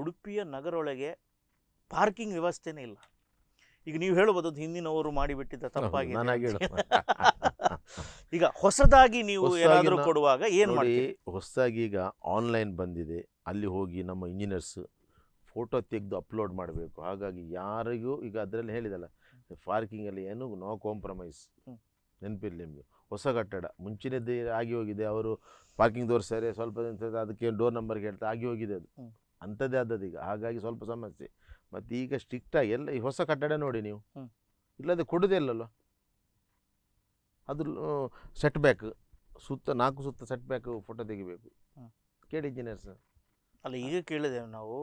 ಉಡುಪಿಯ ನಗರೊಳಗೆ ಪಾರ್ಕಿಂಗ್ ವ್ಯವಸ್ಥೆನೇ ಇಲ್ಲ ಈಗ ನೀವು ಹೇಳಬಹುದು ಹಿಂದಿನವರು ಮಾಡಿಬಿಟ್ಟಿದ್ದ ತಪ್ಪಾಗಿ ಈಗ ಹೊಸದಾಗಿ ನೀವು ಏನಾದರೂ ಕೊಡುವಾಗ ಏನು ಮಾಡಿ ಹೊಸದಾಗಿ ಈಗ ಆನ್ಲೈನ್ ಬಂದಿದೆ ಅಲ್ಲಿ ಹೋಗಿ ನಮ್ಮ ಇಂಜಿನಿಯರ್ಸ್ ಫೋಟೋ ತೆಗೆದು ಅಪ್ಲೋಡ್ ಮಾಡಬೇಕು ಹಾಗಾಗಿ ಯಾರಿಗೂ ಈಗ ಅದರಲ್ಲಿ ಹೇಳಿದಲ್ಲ ಪಾರ್ಕಿಂಗಲ್ಲಿ ಏನು ನೋ ಕಾಂಪ್ರಮೈಸ್ ನೆನಪಿರಲಿ ನಿಮಗೆ ಹೊಸ ಕಟ್ಟಡ ಮುಂಚಿನದ್ದೇ ಆಗಿ ಹೋಗಿದೆ ಅವರು ಪಾರ್ಕಿಂಗ್ ತೋರಿಸ್ತಾರೆ ಸ್ವಲ್ಪ ಅದಕ್ಕೆ ಡೋರ್ ನಂಬರ್ ಹೇಳ್ತಾ ಆಗಿ ಹೋಗಿದೆ ಅದು ಅಂಥದ್ದೇ ಆದದ್ದು ಈಗ ಹಾಗಾಗಿ ಸ್ವಲ್ಪ ಸಮಸ್ಯೆ ಮತ್ತೆ ಈಗ ಸ್ಟ್ರಿಕ್ಟಾಗಿ ಎಲ್ಲ ಈ ಹೊಸ ಕಟ್ಟಡ ನೋಡಿ ನೀವು ಇಲ್ಲದೆ ಕೊಡುದೇ ಇಲ್ಲಲ್ವ ಅದು ಸೆಟ್ ಬ್ಯಾಕ್ ಸುತ್ತ ನಾಲ್ಕು ಸುತ್ತ ಸೆಟ್ ಬ್ಯಾಕ್ ಫೋಟೋ ತೆಗಿಬೇಕು ಕೇಳಿದ್ದೀನಿ ಸರ್ ಅಲ್ಲ ಈಗ ಕೇಳಿದೆವು ನಾವು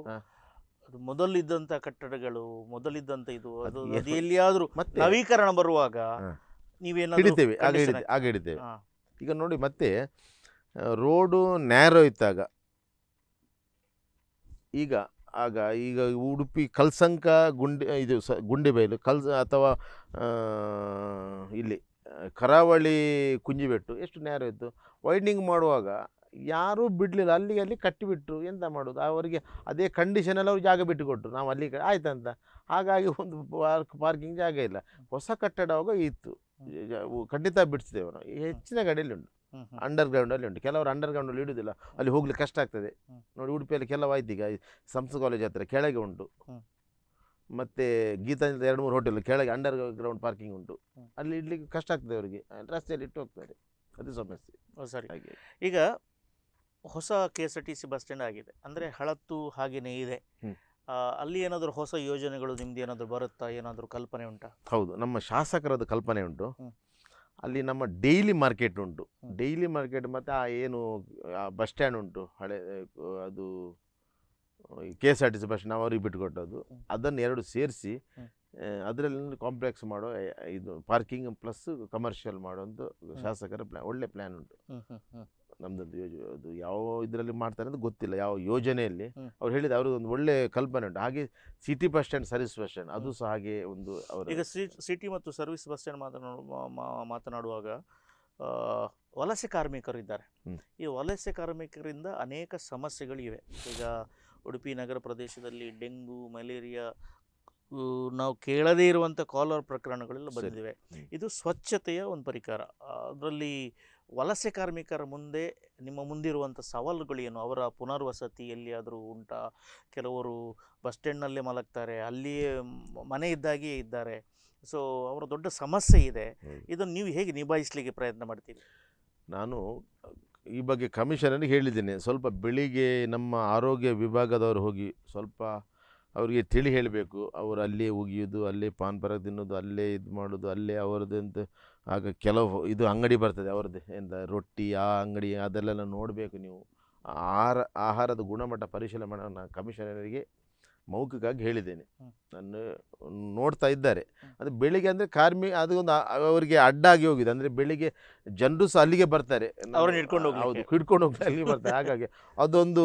ಅದು ಮೊದಲಿದ್ದಂಥ ಕಟ್ಟಡಗಳು ಮೊದಲಿದ್ದಂಥ ಇದು ಅದು ಅದು ಎಲ್ಲಿಯಾದರೂ ನವೀಕರಣ ಬರುವಾಗ ನೀವೇನು ಹಿಡಿತೇವೆ ಆಗ ಹಿಡಿದೆ ಆಗ ಹಿಡಿತೇವೆ ಈಗ ನೋಡಿ ಮತ್ತೆ ರೋಡು ನ್ಯಾರೋ ಇದ್ದಾಗ ಈಗ ಆಗ ಈಗ ಉಡುಪಿ ಕಲ್ಸಂಕ ಗುಂಡಿ ಇದು ಸ ಗುಂಡಿಬೈಲು ಕಲ್ಸ ಅಥವಾ ಇಲ್ಲಿ ಕರಾವಳಿ ಕುಂಜಿಬೆಟ್ಟು ಎಷ್ಟು ನೇರ ಇತ್ತು ವೈಂಡಿಂಗ್ ಮಾಡುವಾಗ ಯಾರೂ ಬಿಡಲಿಲ್ಲ ಅಲ್ಲಿಗೆ ಅಲ್ಲಿ ಕಟ್ಟಿಬಿಟ್ರು ಎಂತ ಮಾಡೋದು ಅವರಿಗೆ ಅದೇ ಕಂಡೀಷನಲ್ಲಿ ಅವ್ರು ಜಾಗ ಬಿಟ್ಟುಕೊಟ್ರು ನಾವು ಅಲ್ಲಿ ಆಯ್ತಂತ ಹಾಗಾಗಿ ಒಂದು ಪಾರ್ಕ್ ಪಾರ್ಕಿಂಗ್ ಜಾಗ ಇಲ್ಲ ಹೊಸ ಕಟ್ಟಡವಾಗ ಇತ್ತು ಖಂಡಿತ ಬಿಡಿಸಿದೆವು ನಾವು ಹೆಚ್ಚಿನ ಕಡೆಯಲ್ಲಿ ಉಂಟು ಅಂಡರ್ ಗ್ರೌಂಡಲ್ಲಿ ಉಂಟು ಕೆಲವರು ಅಂಡರ್ ಗ್ರೌಂಡಲ್ಲಿ ಇಡೋದಿಲ್ಲ ಅಲ್ಲಿ ಹೋಗ್ಲಿಕ್ಕೆ ಕಷ್ಟ ಆಗ್ತದೆ ನೋಡಿ ಉಡುಪಿಯಲ್ಲಿ ಕೆಲವಾಯ್ತು ಈಗ ಸಂಸ್ಥೆ ಕಾಲೇಜ್ ಹತ್ರ ಕೆಳಗೆ ಉಂಟು ಮತ್ತೆ ಗೀತಾಂಜಲಿ ಎರಡು ಮೂರು ಹೋಟೆಲ್ ಕೆಳಗೆ ಅಂಡರ್ ಗ್ರೌಂಡ್ ಪಾರ್ಕಿಂಗ್ ಉಂಟು ಅಲ್ಲಿ ಇಡ್ಲಿಕ್ಕೆ ಕಷ್ಟ ಆಗ್ತದೆ ಅವರಿಗೆ ರಸ್ತೆಯಲ್ಲಿ ಇಟ್ಟು ಹೋಗ್ತಾರೆ ಅದು ಸಮಸ್ಯೆ ಸರಿ ಈಗ ಹೊಸ K S R T C bus stand ಆಗಿದೆ ಅಂದರೆ ಹಳತ್ತು ಹಾಗೆಯೇ ಇದೆ ಅಲ್ಲಿ ಏನಾದರೂ ಹೊಸ ಯೋಜನೆಗಳು ನಿಮ್ದು ಏನಾದರೂ ಬರುತ್ತಾ ಏನಾದರೂ ಕಲ್ಪನೆ ಉಂಟಾ ಹೌದು ನಮ್ಮ ಶಾಸಕರದ್ದು ಕಲ್ಪನೆ ಉಂಟು ಅಲ್ಲಿ ನಮ್ಮ ಡೈಲಿ ಮಾರ್ಕೆಟ್ ಉಂಟು ಡೈಲಿ ಮಾರ್ಕೆಟ್ ಮತ್ತು ಆ ಏನು ಬಸ್ ಸ್ಟ್ಯಾಂಡ್ ಉಂಟು ಹಳೆ ಅದು K S R T C bus ನಾವು ಅವ್ರಿಗೆ ಬಿಟ್ಟು ಅದನ್ನು ಎರಡು ಸೇರಿಸಿ ಅದರಲ್ಲಿ ಕಾಂಪ್ಲೆಕ್ಸ್ ಮಾಡೋ ಇದು ಪಾರ್ಕಿಂಗ್ ಪ್ಲಸ್ ಕಮರ್ಷಿಯಲ್ ಮಾಡೋ ಒಂದು ಶಾಸಕರ ಪ್ಲ್ಯಾನ್ ಒಳ್ಳೆ ಪ್ಲ್ಯಾನ್ ಉಂಟು ನಮ್ದೊಂದು ಅದು ಯಾವ ಇದರಲ್ಲಿ ಮಾಡ್ತಾರೆ ಅಂತ ಗೊತ್ತಿಲ್ಲ ಯಾವ ಯೋಜನೆಯಲ್ಲಿ ಅವ್ರು ಹೇಳಿದ ಅವ್ರದ್ದು ಒಂದು ಒಳ್ಳೆ ಕಲ್ಪನೆ ಉಂಟು ಹಾಗೆ city bus stand service bus stand ಅದು ಸಹ ಹಾಗೆ ಒಂದು ಅವರು ಈಗ ಸಿಟಿ ಮತ್ತು ಸರ್ವಿಸ್ ಬಸ್ ಸ್ಟ್ಯಾಂಡ್ ಮಾತನಾಡುವ ಮಾತನಾಡುವಾಗ ವಲಸೆ ಕಾರ್ಮಿಕರು ಇದ್ದಾರೆ ಈ ವಲಸೆ ಕಾರ್ಮಿಕರಿಂದ ಅನೇಕ ಸಮಸ್ಯೆಗಳಿವೆ ಈಗ ಉಡುಪಿ ನಗರ ಪ್ರದೇಶದಲ್ಲಿ ಡೆಂಗು ಮಲೇರಿಯಾ ನಾವು ಕೇಳದೇ ಇರುವಂಥ ಕಾಲರ್ ಪ್ರಕರಣಗಳೆಲ್ಲ ಬಂದಿವೆ ಇದು ಸ್ವಚ್ಛತೆಯ ಒಂದು ಪರಿಕಾರ ಅದರಲ್ಲಿ ವಲಸೆ ಕಾರ್ಮಿಕರ ಮುಂದೆ ನಿಮ್ಮ ಮುಂದಿರುವಂಥ ಸವಾಲುಗಳೇನು ಅವರ ಪುನರ್ವಸತಿ ಎಲ್ಲಿಯಾದರೂ ಉಂಟಾ ಕೆಲವರು ಬಸ್ ಸ್ಟ್ಯಾಂಡ್ನಲ್ಲೇ ಮಲಗ್ತಾರೆ ಅಲ್ಲಿಯೇ ಮನೆ ಇದ್ದಾಗಿಯೇ ಇದ್ದಾರೆ ಸೊ ಅವರ ದೊಡ್ಡ ಸಮಸ್ಯೆ ಇದೆ ಇದನ್ನು ನೀವು ಹೇಗೆ ನಿಭಾಯಿಸಲಿಕ್ಕೆ ಪ್ರಯತ್ನ ಮಾಡ್ತೀರಿ ನಾನು ಈ ಬಗ್ಗೆ ಕಮಿಷನಲ್ಲಿ ಹೇಳಿದ್ದೇನೆ ಸ್ವಲ್ಪ ಬೆಳಿಗ್ಗೆ ನಮ್ಮ ಆರೋಗ್ಯ ವಿಭಾಗದವರು ಹೋಗಿ ಸ್ವಲ್ಪ ಅವರಿಗೆ ತಿಳಿ ಹೇಳಬೇಕು ಅವರು ಅಲ್ಲೇ ಉಗಿಯೋದು ಅಲ್ಲೇ ಪಾನ್ ಪರ ತಿನ್ನೋದು ಅಲ್ಲೇ ಇದು ಮಾಡೋದು ಅಲ್ಲೇ ಅವರದಂತೆ ಆಗ ಕೆಲವು ಇದು ಅಂಗಡಿ ಬರ್ತದೆ ಅವ್ರದ್ದು ಎಂತ ರೊಟ್ಟಿ ಆ ಅಂಗಡಿ ಅದೆಲ್ಲ ನೋಡಬೇಕು ನೀವು ಆಹಾರ ಆಹಾರದ ಗುಣಮಟ್ಟ ಪರಿಶೀಲನೆ ಮಾಡೋಣ ಕಮಿಷನರಿಗೆ ಮೌಖಿಕವಾಗಿ ಹೇಳಿದ್ದೇನೆ ನನ್ನ ನೋಡ್ತಾ ಇದ್ದಾರೆ ಅದು ಬೆಳಿಗ್ಗೆ ಅಂದರೆ ಕಾರ್ಮಿ ಒಂದು ಅವರಿಗೆ ಅಡ್ಡಾಗಿ ಹೋಗಿದೆ ಅಂದರೆ ಬೆಳಿಗ್ಗೆ ಜನರು ಸಹ ಅಲ್ಲಿಗೆ ಬರ್ತಾರೆ ಹಿಡ್ಕೊಂಡು ಹೌದು ಹಿಡ್ಕೊಂಡು ಹೋಗ್ತಾರೆ ಅಲ್ಲಿಗೆ ಬರ್ತಾರೆ ಹಾಗಾಗಿ ಅದೊಂದು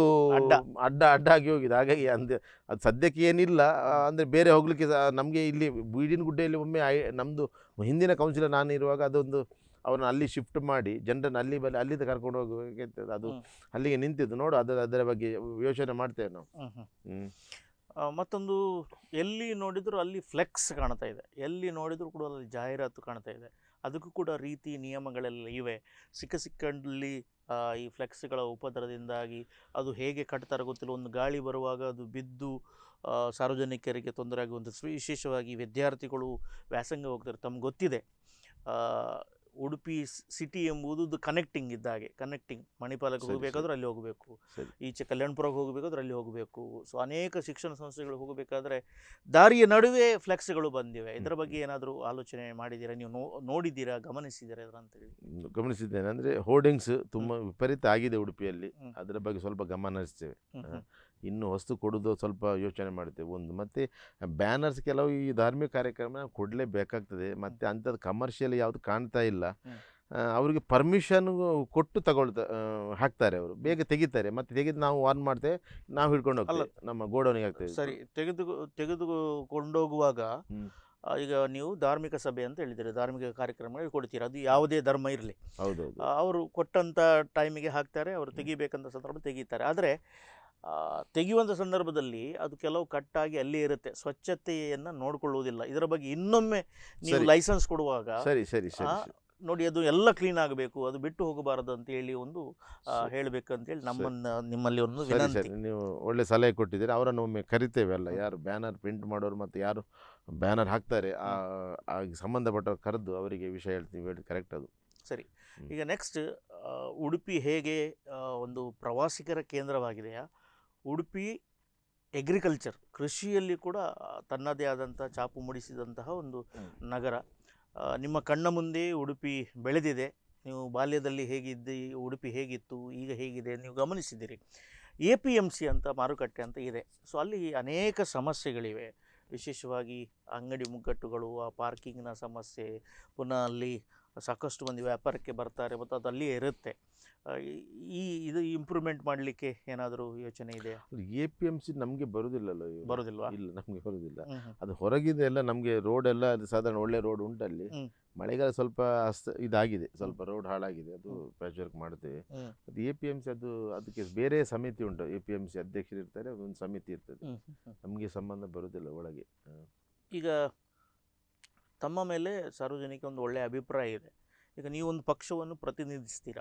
ಅಡ್ಡ ಅಡ್ಡ ಹೋಗಿದೆ ಹಾಗಾಗಿ ಅಂದರೆ ಅದು ಸದ್ಯಕ್ಕೆ ಏನಿಲ್ಲ ಅಂದರೆ ಬೇರೆ ಹೋಗ್ಲಿಕ್ಕೆ ನಮಗೆ ಇಲ್ಲಿ ಬೀಡಿನ ಗುಡ್ಡೆಯಲ್ಲಿ ಒಮ್ಮೆ ಐ ನಮ್ಮದು ಹಿಂದಿನ ಕೌನ್ಸಿಲರ್ ನಾನು ಇರುವಾಗ ಅದೊಂದು ಅವ್ರನ್ನ ಅಲ್ಲಿ ಶಿಫ್ಟ್ ಮಾಡಿ ಜನರನ್ನು ಅಲ್ಲಿ ಬಲ್ಲಿ ಅಲ್ಲಿಂದ ಕರ್ಕೊಂಡು ಹೋಗಿ ಅದು ಅಲ್ಲಿಗೆ ನಿಂತಿದ್ದು ನೋಡು ಅದರ ಅದರ ಬಗ್ಗೆ ಯೋಚನೆ ಮಾಡ್ತೇವೆ ನಾವು ಮತ್ತೊಂದು ಎಲ್ಲಿ ನೋಡಿದರೂ ಅಲ್ಲಿ ಫ್ಲೆಕ್ಸ್ ಕಾಣ್ತಾ ಇದೆ ಎಲ್ಲಿ ನೋಡಿದರೂ ಕೂಡ ಅಲ್ಲಿ ಜಾಹೀರಾತು ಕಾಣ್ತಾ ಇದೆ ಅದಕ್ಕೂ ಕೂಡ ರೀತಿ ನಿಯಮಗಳೆಲ್ಲ ಇವೆ ಸಿಕ್ಕ ಸಿಕ್ಕಲ್ಲಿ ಈ ಫ್ಲೆಕ್ಸ್ಗಳ ಉಪದ್ರದಿಂದಾಗಿ ಅದು ಹೇಗೆ ಕಟ್ತಾರೆ ಗೊತ್ತಿಲ್ಲ ಒಂದು ಗಾಳಿ ಬರುವಾಗ ಅದು ಬಿದ್ದು ಸಾರ್ವಜನಿಕರಿಗೆ ತೊಂದರೆ ಆಗುವಂಥ ವಿಶೇಷವಾಗಿ ವಿದ್ಯಾರ್ಥಿಗಳು ವ್ಯಾಸಂಗ ಹೋಗ್ತಾರೆ ತಮ್ಗೆ ಗೊತ್ತಿದೆ ಉಡುಪಿ ಸಿಟಿ ಎಂಬುದು ಕನೆಕ್ಟಿಂಗ್ ಇದ್ದ ಹಾಗೆ ಕನೆಕ್ಟಿಂಗ್ ಮಣಿಪಾಲಕ್ಕೆ ಹೋಗಬೇಕಾದ್ರೆ ಅಲ್ಲಿ ಹೋಗಬೇಕು ಈಚೆ ಕಲ್ಯಾಣಪುರಕ್ಕೆ ಹೋಗಬೇಕಾದ್ರೆ ಅಲ್ಲಿ ಹೋಗಬೇಕು ಸೊ ಅನೇಕ ಶಿಕ್ಷಣ ಸಂಸ್ಥೆಗಳು ಹೋಗಬೇಕಾದ್ರೆ ದಾರಿಯ ನಡುವೆ ಫ್ಲೆಕ್ಸ್ಗಳು ಬಂದಿವೆ ಇದರ ಬಗ್ಗೆ ಏನಾದರೂ ಆಲೋಚನೆ ಮಾಡಿದ್ದೀರಾ ನೀವು ನೋಡಿದ್ದೀರಾ ಗಮನಿಸಿದ್ದೀರಾ ಇದರ ಅಂತೇಳಿ ಗಮನಿಸಿದ್ದೇನೆ ಅಂದರೆ ಹೋರ್ಡಿಂಗ್ಸ್ ತುಂಬ ವಿಪರೀತ ಆಗಿದೆ ಉಡುಪಿಯಲ್ಲಿ ಅದರ ಬಗ್ಗೆ ಸ್ವಲ್ಪ ಗಮನ ಹರಿಸ್ತೇವೆ ಇನ್ನು ವಸ್ತು ಕೊಡೋದು ಸ್ವಲ್ಪ ಯೋಚನೆ ಮಾಡ್ತೇವೆ ಒಂದು ಮತ್ತು ಬ್ಯಾನರ್ಸ್ ಕೆಲವು ಈ ಧಾರ್ಮಿಕ ಕಾರ್ಯಕ್ರಮ ಕೊಡಲೇಬೇಕಾಗ್ತದೆ ಮತ್ತು ಅಂಥದ್ದು ಕಮರ್ಷಿಯಲ್ ಯಾವುದು ಕಾಣ್ತಾ ಇಲ್ಲ ಅವರಿಗೆ ಪರ್ಮಿಷನ್ ಕೊಟ್ಟು ತಗೊಳ್ತಾ ಹಾಕ್ತಾರೆ ಅವರು ಬೇಗ ತೆಗಿತಾರೆ ಮತ್ತೆ ತೆಗೆದು ನಾವು ವಾರ್ನ್ ಮಾಡ್ತೇವೆ ನಾವು ಹಿಡ್ಕೊಂಡು ಹೋಗಲ್ಲ ನಮ್ಮ ಗೋಡೌನಿಗೆ ಹಾಕ್ತೇವೆ ಸರಿ ತೆಗೆದು ತೆಗೆದುಕೊಂಡೋಗುವಾಗ ಈಗ ನೀವು ಧಾರ್ಮಿಕ ಸಭೆ ಅಂತ ಹೇಳಿದ್ದೀರಿ ಧಾರ್ಮಿಕ ಕಾರ್ಯಕ್ರಮ ಕೊಡ್ತೀರಾ ಅದು ಯಾವುದೇ ಧರ್ಮ ಇರಲಿ ಹೌದು ಅವರು ಕೊಟ್ಟಂಥ ಟೈಮಿಗೆ ಹಾಕ್ತಾರೆ ಅವರು ತೆಗಿಬೇಕಂತ ಸಂದರ್ಭ ತೆಗೀತಾರೆ ಆದರೆ ತೆಗೆಯುವಂಥ ಸಂದರ್ಭದಲ್ಲಿ ಅದು ಕೆಲವು ಕಟ್ಟಾಗಿ ಅಲ್ಲಿ ಇರುತ್ತೆ ಸ್ವಚ್ಛತೆಯನ್ನು ನೋಡಿಕೊಳ್ಳುವುದಿಲ್ಲ ಇದರ ಬಗ್ಗೆ ಇನ್ನೊಮ್ಮೆ ನೀವು ಲೈಸೆನ್ಸ್ ಕೊಡುವಾಗ ಸರಿ ಸರಿ ನೋಡಿ ಅದು ಎಲ್ಲ ಕ್ಲೀನ್ ಆಗಬೇಕು ಅದು ಬಿಟ್ಟು ಹೋಗಬಾರದು ಅಂತ ಹೇಳಿ ಒಂದು ಹೇಳಬೇಕಂತೇಳಿ ನಮ್ಮನ್ನು ನಿಮ್ಮಲ್ಲಿ ಒಂದು ನೀವು ಒಳ್ಳೆ ಸಲಹೆ ಕೊಟ್ಟಿದ್ದೀರಿ ಅವರನ್ನು ಒಮ್ಮೆ ಕರಿತೇವೆ ಅಲ್ಲ ಯಾರು ಬ್ಯಾನರ್ ಪ್ರಿಂಟ್ ಮಾಡೋರು ಮತ್ತು ಯಾರು ಬ್ಯಾನರ್ ಹಾಕ್ತಾರೆ ಆ ಸಂಬಂಧಪಟ್ಟ ಕರೆದು ಅವರಿಗೆ ವಿಷಯ ಹೇಳ್ತೀವಿ ಹೇಳಿ ಕರೆಕ್ಟ್ ಅದು ಸರಿ ಈಗ ನೆಕ್ಸ್ಟ್ ಉಡುಪಿ ಹೇಗೆ ಒಂದು ಪ್ರವಾಸಿಗರ ಕೇಂದ್ರವಾಗಿದೆಯಾ ಉಡುಪಿ ಎಗ್ರಿಕಲ್ಚರ್ ಕೃಷಿಯಲ್ಲಿ ಕೂಡ ತನ್ನದೇ ಆದಂಥ ಚಾಪು ಮೂಡಿಸಿದಂತಹ ಒಂದು ನಗರ ನಿಮ್ಮ ಕಣ್ಣ ಮುಂದೆ ಉಡುಪಿ ಬೆಳೆದಿದೆ ನೀವು ಬಾಲ್ಯದಲ್ಲಿ ಹೇಗಿದ್ದಿ ಉಡುಪಿ ಹೇಗಿತ್ತು ಈಗ ಹೇಗಿದೆ ನೀವು ಗಮನಿಸಿದ್ದೀರಿ ಎ ಪಿ ಎಮ್ ಸಿ ಅಂತ ಮಾರುಕಟ್ಟೆ ಅಂತ ಇದೆ ಸೊ ಅಲ್ಲಿ ಅನೇಕ ಸಮಸ್ಯೆಗಳಿವೆ ವಿಶೇಷವಾಗಿ ಅಂಗಡಿ ಮುಗ್ಗಟ್ಟುಗಳು ಆ ಪಾರ್ಕಿಂಗ್ನ ಸಮಸ್ಯೆ ಪುನಃ ಅಲ್ಲಿ ಸಾಕಷ್ಟು ಮಂದಿ ವ್ಯಾಪಾರಕ್ಕೆ ಬರ್ತಾರೆ ಮತ್ತು ಅದು ಅಲ್ಲಿಯೇ ಇರುತ್ತೆ ಈ ಇದು ಇಂಪ್ರೂವ್ಮೆಂಟ್ ಮಾಡಲಿಕ್ಕೆ ಏನಾದರೂ ಯೋಚನೆ ಇದೆ ಎ ಪಿ ಎಮ್ ಸಿ ನಮಗೆ ಬರೋದಿಲ್ಲಲ್ಲ ಬರೋದಿಲ್ವಾ ಇಲ್ಲ ನಮಗೆ ಬರೋದಿಲ್ಲ ಅದು ಹೊರಗಿದೆ ಎಲ್ಲ ನಮಗೆ ರೋಡ್ ಎಲ್ಲ ಅದು ಸಾಧಾರಣ ಒಳ್ಳೆ ರೋಡ್ ಉಂಟಲ್ಲಿ ಮಳೆಗಾಲ ಸ್ವಲ್ಪ ಅಸ್ತ ಇದಾಗಿದೆ ಸ್ವಲ್ಪ ರೋಡ್ ಹಾಳಾಗಿದೆ ಅದು ಪ್ಯಾಚ್ ವರ್ಕ್ ಮಾಡ್ತೇವೆ ಅದು ಎ ಪಿ ಎಮ್ ಸಿ ಅದು ಅದಕ್ಕೆ ಬೇರೆ ಸಮಿತಿ ಉಂಟು ಎ ಪಿ ಎಮ್ ಸಿ ಅಧ್ಯಕ್ಷರು ಇರ್ತಾರೆ ಅದೊಂದು ಸಮಿತಿ ಇರ್ತದೆ ನಮಗೆ ಸಂಬಂಧ ಬರೋದಿಲ್ಲ ಒಳಗೆ ಈಗ ತಮ್ಮ ಮೇಲೆ ಸಾರ್ವಜನಿಕ ಒಂದು ಒಳ್ಳೆಯ ಅಭಿಪ್ರಾಯ ಇದೆ ಈಗ ನೀವೊಂದು ಪಕ್ಷವನ್ನು ಪ್ರತಿನಿಧಿಸ್ತೀರ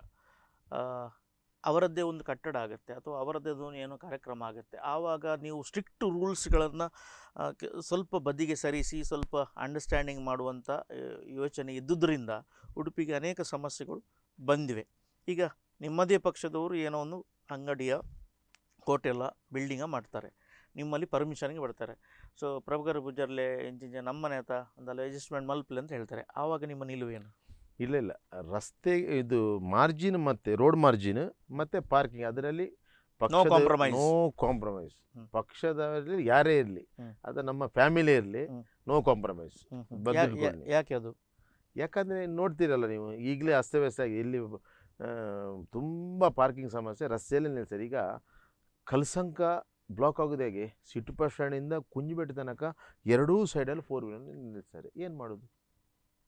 ಅವರದ್ದೇ ಒಂದು ಕಟ್ಟಡ ಆಗುತ್ತೆ ಅಥವಾ ಅವರದ್ದೇ ಏನೋ ಕಾರ್ಯಕ್ರಮ ಆಗುತ್ತೆ ಆವಾಗ ನೀವು ಸ್ಟ್ರಿಕ್ಟ್ ರೂಲ್ಸ್ಗಳನ್ನು ಸ್ವಲ್ಪ ಬದಿಗೆ ಸರಿಸಿ ಸ್ವಲ್ಪ ಅಂಡರ್ಸ್ಟ್ಯಾಂಡಿಂಗ್ ಮಾಡುವಂಥ ಯೋಚನೆ ಇದ್ದುದರಿಂದ ಉಡುಪಿಗೆ ಅನೇಕ ಸಮಸ್ಯೆಗಳು ಬಂದಿವೆ ಈಗ ನಿಮ್ಮದೇ ಪಕ್ಷದವರು ಏನೋ ಒಂದು ಅಂಗಡಿಯ ಹೋಟೆಲ ಬಿಲ್ಡಿಂಗ ಮಾಡ್ತಾರೆ ನಿಮ್ಮಲ್ಲಿ ಪರ್ಮಿಷನ್ಗೆ ಬರ್ತಾರೆ ಸೊ ಪ್ರಭುಗರ್ ಗುಜ್ಜರ್ಲೆ ಇಂಚಿಂಚ ನಮ್ಮ ಮನೆ ಆತ ಒಂದಲ್ಲ ಅಡ್ಜಸ್ಟ್ಮೆಂಟ್ ಮಲ್ಪಲೆ ಅಂತ ಹೇಳ್ತಾರೆ ಆವಾಗ ನಿಮ್ಮ ಏನು ಇಲ್ಲ ಇಲ್ಲ ರಸ್ತೆ ಇದು ಮಾರ್ಜಿನ್ ಮತ್ತು ರೋಡ್ ಮಾರ್ಜಿನ್ ಮತ್ತು ಪಾರ್ಕಿಂಗ್ ಅದರಲ್ಲಿ ನೋ ಕಾಂಪ್ರಮೈಸ್ ನೋ ಕಾಂಪ್ರಮೈಸ್ ಪಕ್ಷದಲ್ಲಿ ಯಾರೇ ಇರಲಿ ಅದು ನಮ್ಮ ಫ್ಯಾಮಿಲಿ ಇರಲಿ ನೋ ಕಾಂಪ್ರಮೈಸ್ ಯಾಕೆ ಅದು ಯಾಕಂದರೆ ನೋಡ್ತೀರಲ್ಲ ನೀವು ಈಗಲೇ ಅಸ್ತವ್ಯಸ್ತ ಆಗಿ ಇಲ್ಲಿ ತುಂಬ ಪಾರ್ಕಿಂಗ್ ಸಮಸ್ಯೆ ರಸ್ತೆಯಲ್ಲೇ ನಿಲ್ತಾರೆ ಈಗ ಕಲ್ಸಂಕ ಬ್ಲಾಕ್ ಆಗೋದು ಹೇಗೆ ಸಿಟ್ಟುಪ ಇಂದ ಕುಂಜುಬೆಟ್ಟ ತನಕ ಎರಡೂ ಸೈಡಲ್ಲಿ ಫೋರ್ ವೀಲರ್ ನಿಲ್ಲಿಸ್ತಾರೆ ಏನು ಮಾಡೋದು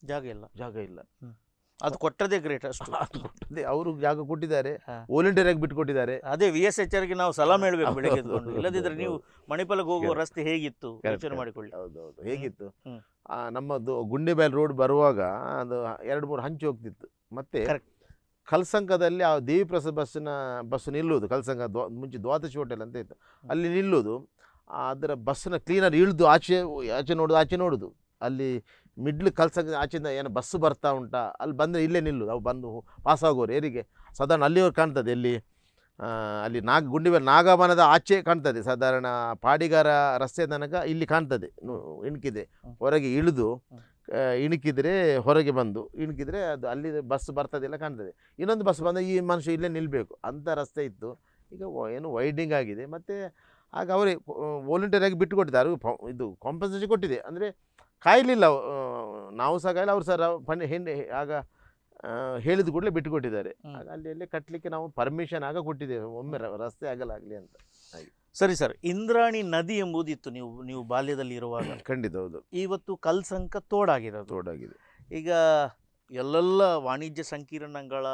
ಜಾಗ ಇಲ್ಲ ಜಾಗ ಇಲ್ಲ ಅದು ಕೊಟ್ಟದೇ ಗ್ರೇಟ್ ಅಷ್ಟು ಅದು ಅವರು ಜಾಗ ಕೊಟ್ಟಿದ್ದಾರೆ ವಾಲಂಟಿಯರ್ ಆಗಿ ಬಿಟ್ಟು ಕೊಟ್ಟಿದ್ದಾರೆ ಅದೇ ವಿ ಎಸ್ ಎಚ್ ಆರ್ಗೆ ನಾವು ಸಲಾಮ್ ಹೇಳಬೇಕು ಬೆಳಗ್ಗೆ ಇಲ್ಲದಿದ್ರೆ ನೀವು ಮಣಿಪಾಲ್ಗೆ ಹೋಗುವ ರಸ್ತೆ ಹೇಗಿತ್ತು ಯೋಚನೆ ಮಾಡಿಕೊಳ್ಳಿ ಹೌದೌದು ಹೇಗಿತ್ತು ನಮ್ಮದು ಗುಂಡೆಬೈಲ್ ರೋಡ್ ಬರುವಾಗ ಅದು ಎರಡು ಮೂರು ಹಂಚು ಹೋಗ್ತಿತ್ತು ಮತ್ತೆ ಕಲ್ಸಂಗದಲ್ಲಿ ಆ ದೇವಿ ಪ್ರಸಾದ್ ಬಸ್ಸಿನ ಬಸ್ ನಿಲ್ಲೋದು ಕಲ್ಸಂಗ ದ್ವಾ ಮುಂಚೆ ದ್ವಾದಶಿ ಹೋಟೆಲ್ ಅಂತ ಇತ್ತು ಅಲ್ಲಿ ನಿಲ್ಲೋದು ಅದರ ಬಸ್ಸನ್ನ ಕ್ಲೀನರ್ ಇಳಿದು ಆಚೆ ಆಚೆ ನೋಡೋದು ಆಚೆ ನೋಡೋದು ಅಲ್ಲಿ ಮಿಡ್ಲ್ ಕಲ್ಸಂಕ ಆಚೆಯಿಂದ ಏನು ಬಸ್ಸು ಬರ್ತಾ ಉಂಟಾ ಅಲ್ಲಿ ಬಂದರೆ ಇಲ್ಲೇ ನಿಲ್ಲೋದು ಅವು ಬಂದು ಪಾಸ್ ಆಗೋರು ಏರಿಗೆ ಸಾಧಾರಣ ಅಲ್ಲಿಯವ್ರು ಕಾಣ್ತದೆ ಇಲ್ಲಿ ಅಲ್ಲಿ ನಾಗ ಗುಂಡಿ ನಾಗಮನದ ಆಚೆ ಕಾಣ್ತದೆ ಸಾಧಾರಣ ಪಾಡಿಗಾರ ರಸ್ತೆ ತನಕ ಇಲ್ಲಿ ಕಾಣ್ತದೆ ಇಣಕಿದೆ ಹೊರಗೆ ಇಳಿದು ಇಣುಕಿದರೆ ಹೊರಗೆ ಬಂದು ಇಣುಕಿದರೆ ಅದು ಅಲ್ಲಿ ಬಸ್ ಬರ್ತದೆಲ್ಲ ಕಾಣ್ತದೆ ಇನ್ನೊಂದು ಬಸ್ ಬಂದರೆ ಈ ಮನುಷ್ಯ ಇಲ್ಲೇ ನಿಲ್ಲಬೇಕು ಅಂಥ ರಸ್ತೆ ಇತ್ತು ಈಗ ಏನು ವೈಡಿಂಗ್ ಆಗಿದೆ ಮತ್ತು ಆಗ ಅವರೇ ವಾಲಂಟಿಯರಾಗಿ ಬಿಟ್ಟು ಕೊಟ್ಟಿದ್ದಾರೆ ಇದು ಕಾಂಪನ್ಸೇಷನ್ ಕೊಟ್ಟಿದೆ ಅಂದರೆ ಕಾಯಲಿಲ್ಲ ನಾವು ಸಹ ಕಾಯಿಲ್ಲ ಅವ್ರು ಸಹ ಪನ್ ಹೆಣ್ಣು ಆಗ ಹೇಳಿದ ಕೂಡಲೇ ಬಿಟ್ಟು ಕೊಟ್ಟಿದ್ದಾರೆ ಆಗ ಅಲ್ಲಿ ಕಟ್ಟಲಿಕ್ಕೆ ನಾವು ಪರ್ಮಿಷನ್ ಆಗ ಕೊಟ್ಟಿದ್ದೇವೆ ಒಮ್ಮೆ ರಸ್ತೆ ಆಗಲಾಗಲಿ ಅಂತ ಹಾಗೆ ಸರಿ ಸರ್ ಇಂದ್ರಾಣಿ ನದಿ ಎಂಬುದಿತ್ತು ನೀವು ನೀವು ಬಾಲ್ಯದಲ್ಲಿ ಇರುವಾಗ ಖಂಡಿತ ಹೌದು ಇವತ್ತು ಕಲ್ಸಂಕ ತೋಡಾಗಿದೆ ತೋಡಾಗಿದೆ ಈಗ ಎಲ್ಲೆಲ್ಲ ವಾಣಿಜ್ಯ ಸಂಕೀರ್ಣಗಳ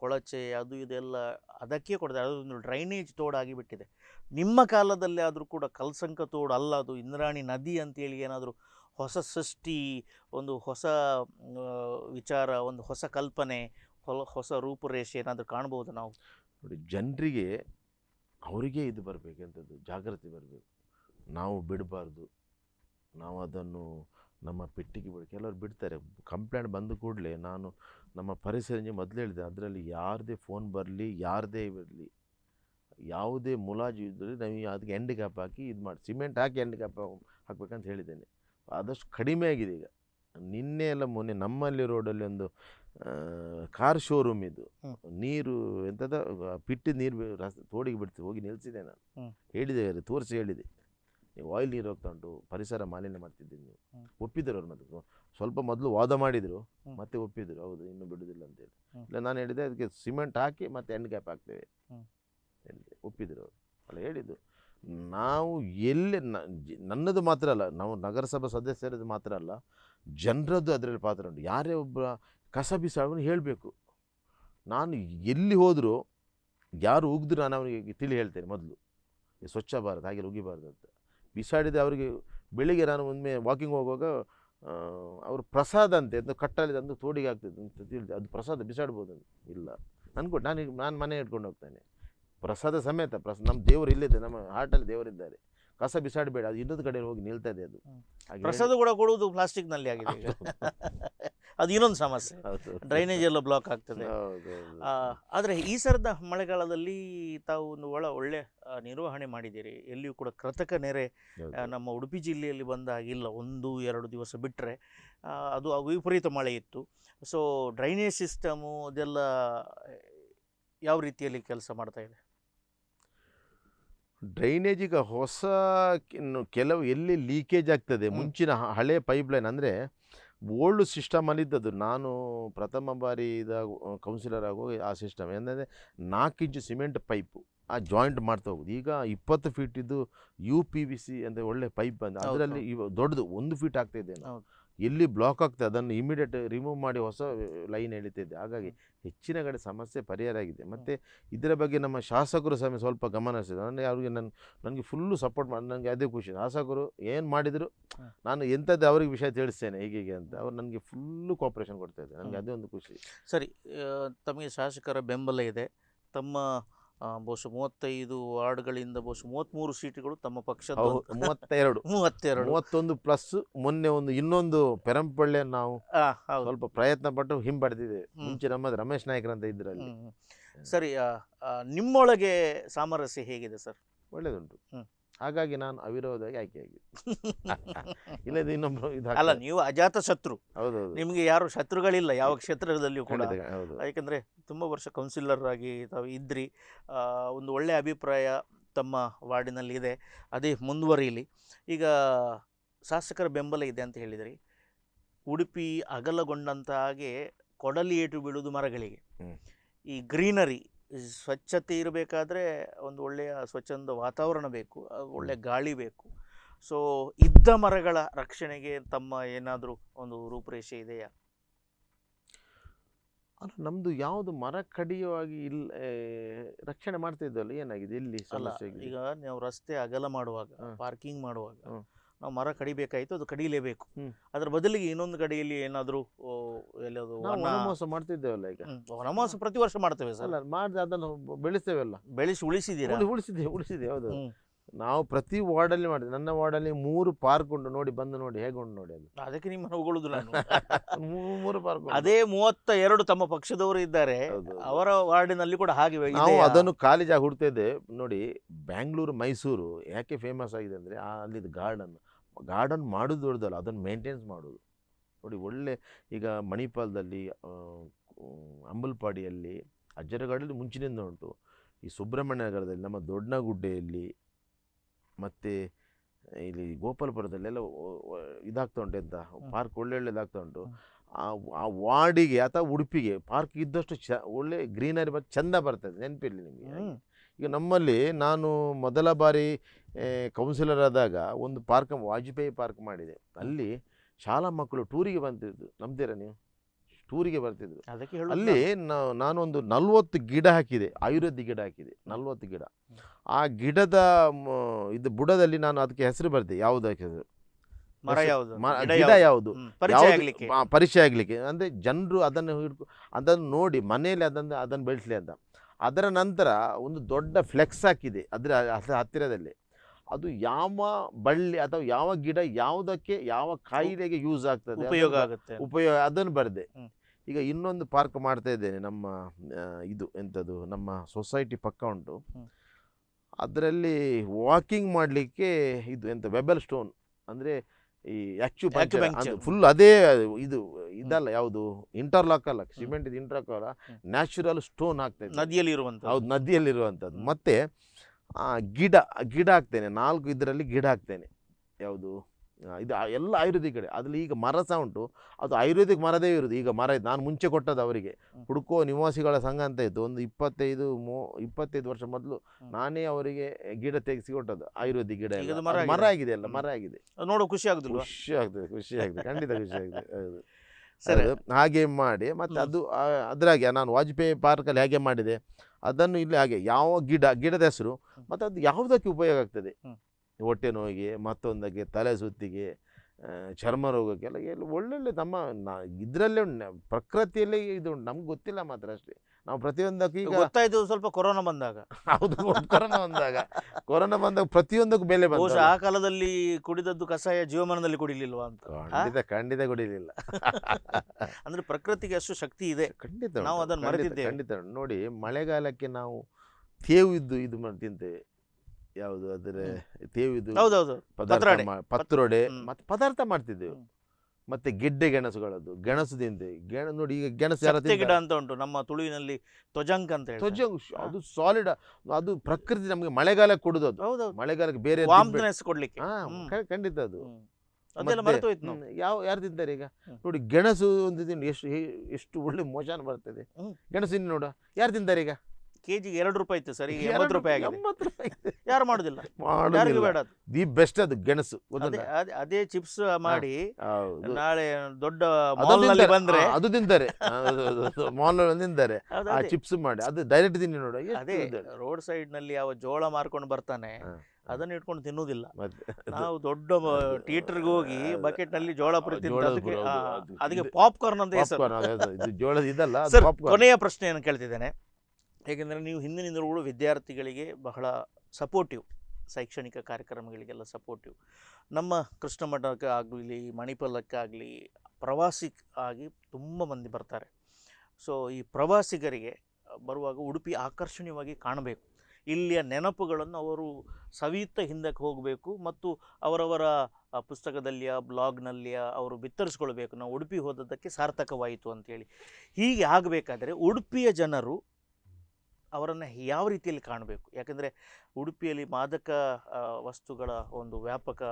ಕೊಳಚೆ ಅದು ಇದೆಲ್ಲ ಅದಕ್ಕೆ ಕೊಡದೆ ಅದೊಂದು ಡ್ರೈನೇಜ್ ತೋಡಾಗಿ ಬಿಟ್ಟಿದೆ ನಿಮ್ಮ ಕಾಲದಲ್ಲಿ ಆದರೂ ಕೂಡ ಕಲ್ಸಂಕ ತೋಡ ಅಲ್ಲ ಅದು ಇಂದ್ರಾಣಿ ನದಿ ಅಂತೇಳಿ ಏನಾದರೂ ಹೊಸ ಸೃಷ್ಟಿ ಒಂದು ಹೊಸ ವಿಚಾರ ಒಂದು ಹೊಸ ಕಲ್ಪನೆ ಹೊಸ ರೂಪುರೇಷೆ ಏನಾದರೂ ಕಾಣ್ಬೋದು ನಾವು ನೋಡಿ ಜನರಿಗೆ ಅವರಿಗೆ ಇದು ಬರಬೇಕಂಥದ್ದು ಜಾಗೃತಿ ಬರಬೇಕು ನಾವು ಬಿಡಬಾರ್ದು ನಾವು ಅದನ್ನು ನಮ್ಮ ಪೆಟ್ಟಿಗೆ ಬಿಡಿ ಕೆಲವರು ಬಿಡ್ತಾರೆ ಕಂಪ್ಲೇಂಟ್ ಬಂದ ಕೂಡಲೇ ನಾನು ನಮ್ಮ ಪರಿಸರ ಮೊದಲು ಹೇಳಿದೆ ಅದರಲ್ಲಿ ಯಾರದೇ ಫೋನ್ ಬರಲಿ ಯಾರದೇ ಇರಲಿ ಯಾವುದೇ ಮುಲಾಜು ಇದ್ದರೆ ನಾವು ಅದಕ್ಕೆ ಎಂಡ್ ಕ್ಯಾಪ್ ಹಾಕಿ ಇದು ಮಾಡಿ ಸಿಮೆಂಟ್ ಹಾಕಿ ಎಂಡ್ ಕ್ಯಾಪ್ ಹಾಕ್ಬೇಕಂತ ಹೇಳಿದ್ದೇನೆ ಆದಷ್ಟು ಕಡಿಮೆ ಆಗಿದೆ ಈಗ ನಿನ್ನೆ ಎಲ್ಲ ಮೊನ್ನೆ ನಮ್ಮಲ್ಲಿ ರೋಡಲ್ಲಿ ಒಂದು ಕಾರ್ ಶೋರೂಮ್ ಇದು ನೀರು ಎಂತ ಪಿಟ್ಟಿದ ನೀರು ತೋಡಿಗೆ ಬಿಡ್ತೀವಿ ಹೋಗಿ ನಿಲ್ಸಿದೆ ನಾನು ಹೇಳಿದೆ ತೋರಿಸಿ ಹೇಳಿದೆ ನೀವು ಆಯಿಲ್ ನೀರು ಹೋಗ್ತಾ ಉಂಟು ಪರಿಸರ ಮಾಲಿನ್ಯ ಮಾಡ್ತಿದ್ದೀನಿ ನೀವು ಒಪ್ಪಿದ್ರು ಅವ್ರ ಮತ್ತೆ ಸ್ವಲ್ಪ ಮೊದಲು ವಾದ ಮಾಡಿದ್ರು ಮತ್ತೆ ಒಪ್ಪಿದ್ರು ಹೌದು ಇನ್ನು ಬಿಡುದಿಲ್ಲ ಅಂತೇಳಿ ಇಲ್ಲ ನಾನು ಹೇಳಿದೆ ಅದಕ್ಕೆ ಸಿಮೆಂಟ್ ಹಾಕಿ ಮತ್ತೆ ಎಂಡ್ ಗ್ಯಾಪ್ ಹಾಕ್ತೇವೆ ಹೇಳಿದೆ ಒಪ್ಪಿದ್ರು ಅವರು ಅಲ್ಲ ಹೇಳಿದ್ದು ನಾವು ಎಲ್ಲಿ ನನ್ನದು ಮಾತ್ರ ಅಲ್ಲ ನಾವು ನಗರಸಭಾ ಸದಸ್ಯರದ್ದು ಮಾತ್ರ ಅಲ್ಲ ಜನರದ್ದು ಅದರಲ್ಲಿ ಪಾತ್ರ ಉಂಟು ಯಾರೇ ಒಬ್ಬ ಕಸ ಬಿಸಾಡೋನು ಹೇಳಬೇಕು ನಾನು ಎಲ್ಲಿ ಹೋದರೂ ಯಾರು ಉಗಿದ್ರು ನಾನು ಅವನಿಗೆ ತಿಳಿ ಹೇಳ್ತೇನೆ ಮೊದಲು ಸ್ವಚ್ಛ ಭಾರತ ಹಾಗೆ ಉಗಿಬಾರ್ದು ಅಂತ ಬಿಸಾಡಿದ ಅವರಿಗೆ ಬೆಳಿಗ್ಗೆ ನಾನು ಒಮ್ಮೆ ವಾಕಿಂಗ್ ಹೋಗುವಾಗ ಅವರು ಪ್ರಸಾದ ಅಂತೆ ಅದು ಕಟ್ಟಲಿದೆ ಅಂದು ತೋಡಿಗೆ ಆಗ್ತದೆ ಅಂತ ತಿಳಿದು ಅದು ಪ್ರಸಾದ ಬಿಸಾಡ್ಬೋದು ಇಲ್ಲ ಅನ್ಕೊಂಡು ನಾನು ನಾನು ಮನೆ ಇಟ್ಕೊಂಡು ಹೋಗ್ತೇನೆ ಪ್ರಸಾದ ಸಮೇತ ಪ್ರಸ ನಮ್ಮ ದೇವರು ಇಲ್ಲಿದೆ ನಮ್ಮ ಹಾರ್ಟಲ್ಲಿ ದೇವರಿದ್ದಾರೆ ಕಸ ಬಿಸಾಡಬೇಡ ಅದು ಇನ್ನೊಂದು ಕಡೆ ಹೋಗಿ ನಿಲ್ತದೆ ಅದು ಪ್ರಸಾದ ಕೂಡ ಕೊಡುವುದು ಪ್ಲಾಸ್ಟಿಕ್ನಲ್ಲಿ ಆಗಿದೆ ಅದು ಇನ್ನೊಂದು ಸಮಸ್ಯೆ ಡ್ರೈನೇಜ್ ಎಲ್ಲ ಬ್ಲಾಕ್ ಆಗ್ತದೆ ಹೌದು, ಆ, ಆದ್ರೆ ಈ ಸರದ ಮಳೆಗಾಲದಲ್ಲಿ ತಾವು ಒಂದು ಒಳ ಒಳ್ಳೆ ನಿರ್ವಹಣೆ ಮಾಡಿದ್ದೀರಿ ಎಲ್ಲಿಯೂ ಕೂಡ ಕೃತಕ ನೆರೆ ನಮ್ಮ ಉಡುಪಿ ಜಿಲ್ಲೆಯಲ್ಲಿ ಬಂದ ಹಾಗಿಲ್ಲ ಒಂದು ಎರಡು ದಿವಸ ಬಿಟ್ಟರೆ ಅದು ವಿಪರೀತ ಮಳೆ ಇತ್ತು ಸೊ ಡ್ರೈನೇಜ್ ಸಿಸ್ಟಮು ಅದೆಲ್ಲ ಯಾವ ರೀತಿಯಲ್ಲಿ ಕೆಲಸ ಮಾಡ್ತಾ ಇದೆ ಡ್ರೈನೇಜಿಗೆ ಹೊಸ ಕೆಲವು ಎಲ್ಲಿ ಲೀಕೇಜ್ ಆಗ್ತದೆ ಮುಂಚಿನ ಹಳೆ ಲೈನ್ ಅಂದರೆ ಓಲ್ಡ್ ಸಿಸ್ಟಮಲ್ಲಿದ್ದದು ನಾನು ಪ್ರಥಮ ಬಾರಿ ಇದಾಗ ಕೌನ್ಸಿಲರ್ ಆಗೋ ಆ ಸಿಸ್ಟಮ್ ಏನಂದರೆ ನಾಲ್ಕು ಇಂಚು ಸಿಮೆಂಟ್ ಪೈಪು ಆ ಜಾಯಿಂಟ್ ಮಾಡ್ತಾ ಹೋಗೋದು ಈಗ ಇಪ್ಪತ್ತು feet U P V C ಅಂದರೆ ಒಳ್ಳೆ ಪೈಪ್ ಬಂದು ಅದರಲ್ಲಿ ಇವ ದೊಡ್ಡದು ಒಂದು ಫೀಟ್ ಆಗ್ತಾ ಎಲ್ಲಿ ಬ್ಲಾಕ್ ಆಗ್ತದೆ ಅದನ್ನು ಇಮಿಡಿಯೇಟ್ ರಿಮೂವ್ ಮಾಡಿ ಹೊಸ ಲೈನ್ ಎಳಿತಿದ್ದೆ ಹಾಗಾಗಿ ಹೆಚ್ಚಿನ ಕಡೆ ಸಮಸ್ಯೆ ಪರಿಹಾರ ಆಗಿದೆ ಮತ್ತು ಇದರ ಬಗ್ಗೆ ನಮ್ಮ ಶಾಸಕರು ಸಮಯ ಸ್ವಲ್ಪ ಗಮನ ಹರಿಸಿದ್ರು ಅವ್ರಿಗೆ ನನ್ನ ನನಗೆ ಫುಲ್ಲು ಸಪೋರ್ಟ್ ಮಾಡಿ ನನಗೆ ಅದೇ ಖುಷಿ ಶಾಸಕರು ಏನು ಮಾಡಿದರು ನಾನು ಎಂಥದ್ದು ಅವ್ರಿಗೆ ವಿಷಯ ತಿಳಿಸ್ತೇನೆ ಹೀಗೆ ಅಂತ ಅವ್ರು ನನಗೆ ಫುಲ್ಲು ಕೋಪ್ರೇಷನ್ ಕೊಡ್ತಾ ಇದ್ದಾರೆ ನನಗೆ ಅದೇ ಒಂದು ಖುಷಿ ಸರಿ ತಮಗೆ ಶಾಸಕರ ಬೆಂಬಲ ಇದೆ ತಮ್ಮ ಬಹುಶಃ ಮೂವತ್ತೈದು ವಾರ್ಡ್ಗಳಿಂದ ಬಹುಶಃ ಮೂವತ್ತ್ಮೂರು ಸೀಟುಗಳು ತಮ್ಮ ಪಕ್ಷದ ಮೂವತ್ತೆರಡು ಮೂವತ್ತೆರಡು ಮೂವತ್ತೊಂದು ಪ್ಲಸ್ ಮೊನ್ನೆ ಒಂದು ಇನ್ನೊಂದು ಪೆರಂಪಳ್ಳಿ ನಾವು ಸ್ವಲ್ಪ ಪ್ರಯತ್ನ ಪಟ್ಟು ಹಿಂಪಡೆದಿದ್ದೇವೆ ಮುಂಚೆ ನಮ್ಮದು ರಮೇಶ್ ನಾಯ್ಕರ್ ಅಂತ ಇದ್ರಲ್ಲಿ ಸರಿ ನಿಮ್ಮೊಳಗೆ ಸಾಮರಸ್ಯ ಹೇಗಿದೆ ಸರ್ ಒಳ್ಳೇದುಂಟು ಹಾಗಾಗಿ ನಾನು ಅವಿರೋಧವಾಗಿ ಆಯ್ಕೆಯಾಗಿದೆ ಇಲ್ಲದೆ ಇನ್ನೊಬ್ಬರು ಅಲ್ಲ ನೀವು ಅಜಾತ ಶತ್ರು ಹೌದೌದು ನಿಮಗೆ ಯಾರು ಶತ್ರುಗಳಿಲ್ಲ ಯಾವ ಕ್ಷೇತ್ರದಲ್ಲಿಯೂ ಕೂಡ ಹೌದು ಯಾಕೆಂದರೆ ತುಂಬ ವರ್ಷ ಕೌನ್ಸಿಲರ್ ಆಗಿ ತಾವು ಇದ್ರಿ ಒಂದು ಒಳ್ಳೆಯ ಅಭಿಪ್ರಾಯ ತಮ್ಮ ವಾರ್ಡಿನಲ್ಲಿ ಇದೆ ಅದೇ ಮುಂದುವರಿಯಲಿ ಈಗ ಶಾಸಕರ ಬೆಂಬಲ ಇದೆ ಅಂತ ಹೇಳಿದ್ರಿ ಉಡುಪಿ ಅಗಲಗೊಂಡಂತ ಹಾಗೆ ಕೊಡಲಿ ಏಟು ಬೀಳುವುದು ಮರಗಳಿಗೆ ಈ ಗ್ರೀನರಿ ಸ್ವಚ್ಛತೆ ಇರಬೇಕಾದ್ರೆ ಒಂದು ಒಳ್ಳೆಯ ಸ್ವಚ್ಛಂದ ವಾತಾವರಣ ಬೇಕು ಒಳ್ಳೆಯ ಗಾಳಿ ಬೇಕು ಸೊ ಇದ್ದ ಮರಗಳ ರಕ್ಷಣೆಗೆ ತಮ್ಮ ಏನಾದರೂ ಒಂದು ರೂಪುರೇಷೆ ಇದೆಯಾ ಅಲ್ಲ ನಮ್ಮದು ಯಾವುದು ಮರ ಕಡಿಯುವಾಗಿ ಇಲ್ಲ ರಕ್ಷಣೆ ಮಾಡ್ತಾ ಇದ್ದಲ್ಲ ಏನಾಗಿದೆ ಇಲ್ಲಿ ಈಗ ನಾವು ರಸ್ತೆ ಅಗಲ ಮಾಡುವಾಗ ಪಾರ್ಕಿಂಗ್ ಮಾಡುವಾಗ ನಾವು ಮರ ಕಡಿಬೇಕಾಯ್ತು ಅದು ಕಡಿಲೇಬೇಕು ಅದ್ರ ಬದಲಿಗೆ ಇನ್ನೊಂದು ಕಡೆಯಲ್ಲಿ ಏನಾದ್ರೂ ಎಲ್ಲದು ಮಾಡ್ತಿದ್ದೇವಲ್ಲ ಈಗ ವನಮೋಸ ಪ್ರತಿ ವರ್ಷ ಮಾಡ್ತೇವೆ ಸರ್ ಮಾಡಿ ಅದನ್ನು ಬೆಳೆಸ್ತೇವೆಲ್ಲ ಬೆಳೆಸಿ ಉಳಿಸಿದೀರ ಉಳಿಸಿದೆ ಉಳಿಸಿದೆ ಹೌದು ನಾವು ಪ್ರತಿ ಅಲ್ಲಿ ಮಾಡಿದ್ವಿ ನನ್ನ ಅಲ್ಲಿ ಮೂರು ಪಾರ್ಕ್ ಉಂಟು ನೋಡಿ ಬಂದು ನೋಡಿ ಹೇಗೆ ಉಂಟು ನೋಡಿ ಅದಕ್ಕೆ ನಿಮ್ಮನ್ನು ಮೂರು ಪಾರ್ಕ್ ಅದೇ ಮೂವತ್ತ ಎರಡು ತಮ್ಮ ಪಕ್ಷದವರು ಇದ್ದಾರೆ ಅವರ ವಾರ್ಡಿನಲ್ಲಿ ಕೂಡ ಹಾಗೆ ನಾವು ಅದನ್ನು ಖಾಲಿ ಜಾಗ ಇದ್ದೆ ನೋಡಿ ಬ್ಯಾಂಗ್ಳೂರು ಮೈಸೂರು ಯಾಕೆ ಫೇಮಸ್ ಆಗಿದೆ ಅಂದ್ರೆ ಅಲ್ಲಿದ್ದು ಗಾರ್ಡನ್ ಗಾರ್ಡನ್ ಮಾಡೋದು ದೊಡ್ಡದಲ್ಲ ಅದನ್ನು ಮೇಂಟೆನ್ಸ್ ಮಾಡೋದು ನೋಡಿ ಒಳ್ಳೆ ಈಗ ಮಣಿಪಾಲದಲ್ಲಿ ಅಂಬಲ್ಪಾಡಿಯಲ್ಲಿ ಅಜ್ಜರಗಾಡಲ್ಲಿ ಮುಂಚಿನಿಂದ ಉಂಟು ಈ ಸುಬ್ರಹ್ಮಣ್ಯ ನಗರದಲ್ಲಿ ನಮ್ಮ ದೊಡ್ಡನಗುಡ್ಡೆಯಲ್ಲಿ ಮತ್ತು ಇಲ್ಲಿ ಗೋಪಾಲಪುರದಲ್ಲೆಲ್ಲ ಇದಾಗ್ತಾ ಉಂಟು ಎಂತ ಪಾರ್ಕ್ ಒಳ್ಳೊಳ್ಳೆದಾಗ್ತಾ ಉಂಟು ಆ ವಾರ್ಡಿಗೆ ಅಥವಾ ಉಡುಪಿಗೆ ಪಾರ್ಕ್ ಇದ್ದಷ್ಟು ಚ ಒಳ್ಳೆ ಗ್ರೀನರಿ ಮತ್ತು ಚೆಂದ ಬರ್ತದೆ ನೆನಪಿರಲಿ ನಿಮಗೆ ಈಗ ನಮ್ಮಲ್ಲಿ ನಾನು ಮೊದಲ ಬಾರಿ ಕೌನ್ಸಿಲರ್ ಆದಾಗ ಒಂದು ಪಾರ್ಕ್ ವಾಜಪೇಯಿ ಪಾರ್ಕ್ ಮಾಡಿದೆ ಅಲ್ಲಿ ಶಾಲಾ ಮಕ್ಕಳು ಟೂರಿಗೆ ಬಂದಿದ್ದು ನಂಬ್ತೀರಾ ನೀವು ಟೂರಿಗೆ ಬರ್ತಿದ್ರು ಅಲ್ಲಿ ನಾನೊಂದು ನಲ್ವತ್ತು ಗಿಡ ಹಾಕಿದೆ ಆಯುರ್ವೇದ ಗಿಡ ಹಾಕಿದೆ ನಲ್ವತ್ತು ಗಿಡ ಆ ಗಿಡದ ಇದು ಬುಡದಲ್ಲಿ ನಾನು ಅದಕ್ಕೆ ಹೆಸರು ಬರ್ತೆ ಯಾವುದು ಹೆಸರು ಗಿಡ ಯಾವುದು ಪರಿಚಯ ಆಗ್ಲಿಕ್ಕೆ ಅಂದ್ರೆ ಜನರು ಅದನ್ನು ಹಿಡ್ಕೊ ಅದನ್ನು ನೋಡಿ ಮನೆಯಲ್ಲಿ ಅದನ್ನು ಅದನ್ನು ಬೆಳೆಸಲಿ ಅಂತ ಅದರ ನಂತರ ಒಂದು ದೊಡ್ಡ ಫ್ಲೆಕ್ಸ್ ಹಾಕಿದೆ ಅದರ ಹತ್ತಿರದಲ್ಲಿ ಅದು ಯಾವ ಬಳ್ಳಿ ಅಥವಾ ಯಾವ ಗಿಡ ಯಾವುದಕ್ಕೆ ಯಾವ ಕಾಯಿಲೆಗೆ ಯೂಸ್ ಆಗ್ತದೆ ಉಪಯೋಗ ಆಗುತ್ತೆ ಉಪಯೋಗ ಅದನ್ನು ಬರದೆ ಈಗ ಇನ್ನೊಂದು ಪಾರ್ಕ್ ಮಾಡ್ತಾ ಇದ್ದೇನೆ ನಮ್ಮ ಇದು ಎಂಥದ್ದು ನಮ್ಮ ಸೊಸೈಟಿ ಪಕ್ಕ ಉಂಟು ಅದರಲ್ಲಿ ವಾಕಿಂಗ್ ಮಾಡಲಿಕ್ಕೆ ಇದು ಎಂತ ವೆಬಲ್ ಸ್ಟೋನ್ ಅಂದರೆ ಈ ಅದು ಫುಲ್ ಅದೇ ಇದು ಇದಲ್ಲ ಯಾವುದು ಇಂಟರ್ಲಾಕ್ ಅಲ್ಲ ಸಿಮೆಂಟ್ ಇಂಟರ್ಲಾಕ್ ಅಲ್ಲ ನ್ಯಾಚುರಲ್ ಸ್ಟೋನ್ ಆಗ್ತದೆ ನದಿಯಲ್ಲಿ ಇರುವಂಥದ್ದು ಹೌದು ನದಿಯಲ್ಲಿರುವಂಥದ್ದು ಮತ್ತೆ ಗಿಡ ಗಿಡ ಹಾಕ್ತೇನೆ ನಾಲ್ಕು ಇದರಲ್ಲಿ ಗಿಡ ಹಾಕ್ತೇನೆ ಯಾವುದು ಇದು ಎಲ್ಲ ಆಯುರ್ವೇದಿಕ್ ಕಡೆ ಅದರಲ್ಲಿ ಈಗ ಮರ ಸಹ ಉಂಟು ಅದು ಆಯುರ್ವೇದಿಕ್ ಮರದೇ ಇರುದು ಈಗ ಮರ ಇದು ನಾನು ಮುಂಚೆ ಕೊಟ್ಟದ್ದು ಅವರಿಗೆ ಹುಡುಕೋ ನಿವಾಸಿಗಳ ಸಂಘ ಅಂತ ಇತ್ತು ಒಂದು ಇಪ್ಪತ್ತೈದು ಮೂ ಇಪ್ಪತ್ತೈದು ವರ್ಷ ಮೊದಲು ನಾನೇ ಅವರಿಗೆ ಗಿಡ ತೆಗೆಸಿ ಕೊಟ್ಟದ್ದು ಆಯುರ್ವೇದಿಕ್ ಗಿಡ ಮರ ಆಗಿದೆ ಅಲ್ಲ ಮರ ಆಗಿದೆ ನೋಡೋ ಖುಷಿ ಆಗುದಿಲ್ಲ ಖುಷಿ ಆಗ್ತದೆ ಖುಷಿ ಆಗ್ತದೆ ಖಂಡಿತ ಖುಷಿ ಆಗ್ತದೆ ಸರಿ ಹಾಗೆ ಮಾಡಿ ಮತ್ತೆ ಅದು ಅದರಾಗೆ ನಾನು ವಾಜಪೇಯಿ ಪಾರ್ಕಲ್ಲಿ ಹೇಗೆ ಮಾಡಿದೆ ಅದನ್ನು ಇಲ್ಲಿ ಹಾಗೆ ಯಾವ ಗಿಡ ಗಿಡದ ಹೆಸರು ಮತ್ತು ಅದು ಯಾವುದಕ್ಕೆ ಉಪಯೋಗ ಆಗ್ತದೆ ಹೊಟ್ಟೆ ನೋವಿಗೆ ಮತ್ತೊಂದಕ್ಕೆ ತಲೆ ಸುತ್ತಿಗೆ ಚರ್ಮ ರೋಗಕ್ಕೆಲ್ಲ ಎಲ್ಲ ಒಳ್ಳೊಳ್ಳೆ ನಮ್ಮ ಇದರಲ್ಲೇ ಉಂಟು ಪ್ರಕೃತಿಯಲ್ಲೇ ಇದು ನಮ್ಗೆ ಗೊತ್ತಿಲ್ಲ ಮಾತ್ರ ಅಷ್ಟೇ ನಾವು ಪ್ರತಿಯೊಂದಕ್ಕೂ ಈಗ ಗೊತ್ತಾಯ್ತು ಸ್ವಲ್ಪ ಕೊರೋನಾ ಬಂದಾಗ ಹೌದು ಕೊರೋನಾ ಬಂದಾಗ ಕೊರೋನಾ ಬಂದಾಗ ಪ್ರತಿಯೊಂದಕ್ಕೂ ಬೆಲೆ ಬಂದ ಆ ಕಾಲದಲ್ಲಿ ಕುಡಿದದ್ದು ಕಷಾಯ ಜೀವಮಾನದಲ್ಲಿ ಕುಡಿಲಿಲ್ವಾ ಅಂತ ಖಂಡಿತ ಖಂಡಿತ ಕುಡಿಲಿಲ್ಲ ಅಂದ್ರೆ ಪ್ರಕೃತಿಗೆ ಅಷ್ಟು ಶಕ್ತಿ ಇದೆ ಖಂಡಿತ ನಾವು ಅದನ್ನು ಖಂಡಿತ, ಖಂಡಿತ ನೋಡಿ ಮಳೆಗಾಲಕ್ಕೆ ನಾವು ತೇವಿದ್ದು ಇದು ಮಾಡ್ತಿದ್ದೆ ಯಾವುದು ಆದರೆ ಹೌದೌದು ಪತ್ರೊಡೆ. ಮತ್ತೆ ಪದಾರ್ಥ ಮಾಡ್ತಿದ್ದೆವು ಮತ್ತೆ ಗೆಡ್ಡೆ ಗೆಣಸುಗಳದ್ದು ಗೆಣಸದಿಂದ ಗೆಣ ನೋಡಿ ಈಗ ಗೆಣಸು ಯಾರ ಗಿಡ ಅಂತ ಉಂಟು ನಮ್ಮ ತುಳುವಿನಲ್ಲಿ ತ್ವಜಂಕ್ ಅಂತ ಹೇಳಿ ಅದು ಸಾಲಿಡ್ ಅದು ಪ್ರಕೃತಿ ನಮಗೆ ಮಳೆಗಾಲ ಕೊಡುದು ಅದು ಮಳೆಗಾಲಕ್ಕೆ ಬೇರೆ ವಾಮ್ನೆಸ್ ಕೊಡ್ಲಿಕ್ಕೆ ಹಾ ಖಂಡಿತ ಅದು ಯಾವ ಯಾರು ತಿಂತಾರೆ ಈಗ ನೋಡಿ ಗೆಣಸು ಒಂದು ಎಷ್ಟು ಎಷ್ಟು ಒಳ್ಳೆ ಮೋಜಾನ್ ಬರ್ತದೆ ಹ್ಮ್. ಗೆಣಸು ಇನ್ನು ಯಾರು ತಿಂತಾರೆ ಈಗ ಕೆ ಎರಡು ರೂಪಾಯಿ ಇತ್ತು ಸರಿ ಎಂಬತ್ತು ರೂಪಾಯಿ ಆಗಿದೆ ಯಾರು ಮಾಡುದಿಲ್ಲ ಯಾರಿಗೂ ಬೇಡ ದಿ ಬೆಸ್ಟ್ ಅದು ಗೆಣಸು ಅದೇ- ಅದೇ- ಚಿಪ್ಸ್ ಮಾಡಿ ನಾಳೆ ದೊಡ್ಡ ಅದು ಬಂದ್ರೆ ಅದು ತಿಂತಾರೆ ಮಾಲ್ ತಿಂತಾರೆ ಆ ಚಿಪ್ಸ್ ಮಾಡಿ ಅದು ಡೈರೆಕ್ಟ್ ತಿನ್ನಿ ನೋಡು ಅದೇ ರೋಡ್ ಸೈಡ್ ನಲ್ಲಿ ಯಾವ ಜೋಳ ಮಾರ್ಕೊಂಡು ಬರ್ತಾನೆ ಅದನ್ನ ಇಟ್ಕೊಂಡು ತಿನ್ನುವುದಿಲ್ಲ ನಾವು ದೊಡ್ಡ ಥಿಯೇಟರ್ಗೆ ಹೋಗಿ ಬಕೆಟ್ ನಲ್ಲಿ ಜೋಳ ಪುರಿ ಅದಕ್ಕೆ ಪಾಪ್ಕಾರ್ನ್ ಅಂತ ಹೆಸರು ಇದಲ್ಲ ಪಾಪ್ ಕೊನೆಯ ಪ್ರಶ್ನೆಯನ್ನು ಕೇಳ್ತಿದ್ದೇನೆ ಏಕೆಂದರೆ ನೀವು ಹಿಂದಿನಿಂದಲೂ ವಿದ್ಯಾರ್ಥಿಗಳಿಗೆ ಬಹಳ ಸಪೋರ್ಟಿವ್ ಶೈಕ್ಷಣಿಕ ಕಾರ್ಯಕ್ರಮಗಳಿಗೆಲ್ಲ ಸಪೋರ್ಟಿವ್ ನಮ್ಮ ಕೃಷ್ಣ ಆಗಲಿ ಮಣಿಪಾಲಕ್ಕಾಗಲಿ ಆಗಿ ತುಂಬ ಮಂದಿ ಬರ್ತಾರೆ ಸೊ ಈ ಪ್ರವಾಸಿಗರಿಗೆ ಬರುವಾಗ ಉಡುಪಿ ಆಕರ್ಷಣೀಯವಾಗಿ ಕಾಣಬೇಕು ಇಲ್ಲಿಯ ನೆನಪುಗಳನ್ನು ಅವರು ಸವಿಯುತ್ತ ಹಿಂದಕ್ಕೆ ಹೋಗಬೇಕು ಮತ್ತು ಅವರವರ ಪುಸ್ತಕದಲ್ಲಿಯ ಬ್ಲಾಗ್ನಲ್ಲಿಯ ಅವರು ಬಿತ್ತರಿಸ್ಕೊಳ್ಬೇಕು ನಾವು ಉಡುಪಿ ಹೋದದ್ದಕ್ಕೆ ಸಾರ್ಥಕವಾಯಿತು ಅಂತೇಳಿ ಹೀಗೆ ಆಗಬೇಕಾದರೆ ಉಡುಪಿಯ ಜನರು ಅವರನ್ನು ಯಾವ ರೀತಿಯಲ್ಲಿ ಕಾಣಬೇಕು ಯಾಕೆಂದರೆ ಉಡುಪಿಯಲ್ಲಿ ಮಾದಕ ವಸ್ತುಗಳ ಒಂದು ವ್ಯಾಪಕ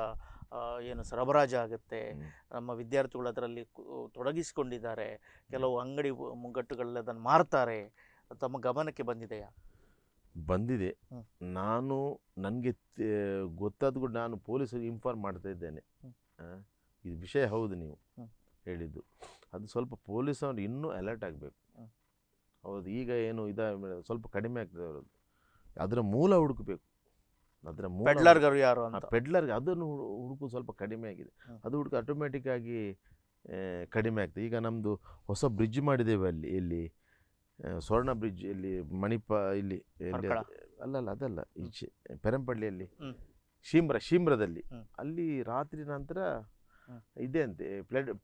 ಏನು ಸರಬರಾಜು ಆಗುತ್ತೆ ನಮ್ಮ ವಿದ್ಯಾರ್ಥಿಗಳು ಅದರಲ್ಲಿ ತೊಡಗಿಸಿಕೊಂಡಿದ್ದಾರೆ ಕೆಲವು ಅಂಗಡಿ ಮುಂಗಟ್ಟುಗಳಲ್ಲಿ ಅದನ್ನು ಮಾರ್ತಾರೆ ತಮ್ಮ ಗಮನಕ್ಕೆ ಬಂದಿದೆಯಾ ಬಂದಿದೆ ನಾನು ನನಗೆ ಗೊತ್ತಾದ ಕೂಡ ನಾನು ಪೊಲೀಸರಿಗೆ ಇನ್ಫಾರ್ಮ್ ಮಾಡ್ತಾ ಇದ್ದೇನೆ ಇದು ವಿಷಯ ಹೌದು ನೀವು ಹೇಳಿದ್ದು ಅದು ಸ್ವಲ್ಪ ಪೊಲೀಸವ್ರು ಇನ್ನೂ ಅಲರ್ಟ್ ಆಗಬೇಕು ಹೌದು ಈಗ ಏನು ಇದ ಸ್ವಲ್ಪ ಕಡಿಮೆ ಆಗ್ತದೆ ಅವರದ್ದು ಅದರ ಮೂಲ ಹುಡುಕಬೇಕು ಅದರ ಪೆಡ್ಲರ್ಗರು ಯಾರು ಅಂತ ಪೆಡ್ಲರ್ಗೆ ಅದನ್ನು ಹುಡುಕು ಸ್ವಲ್ಪ ಕಡಿಮೆ ಆಗಿದೆ ಅದು ಹುಡುಕಿ ಆಟೋಮೆಟಿಕ್ ಆಗಿ ಕಡಿಮೆ ಆಗ್ತದೆ ಈಗ ನಮ್ಮದು ಹೊಸ ಬ್ರಿಡ್ಜ್ ಮಾಡಿದ್ದೇವೆ ಅಲ್ಲಿ ಇಲ್ಲಿ ಸ್ವರ್ಣ ಬ್ರಿಡ್ಜ್ ಇಲ್ಲಿ ಮಣಿಪ ಇಲ್ಲಿ ಅಲ್ಲ ಅಲ್ಲ ಅದಲ್ಲ ಈಚೆ ಪೆರಂಪಳ್ಳಿಯಲ್ಲಿ ಶೀಮ್ರ ಶೀಮ್ರದಲ್ಲಿ ಅಲ್ಲಿ ರಾತ್ರಿ ನಂತರ ಇದೆ ಅಂತೆ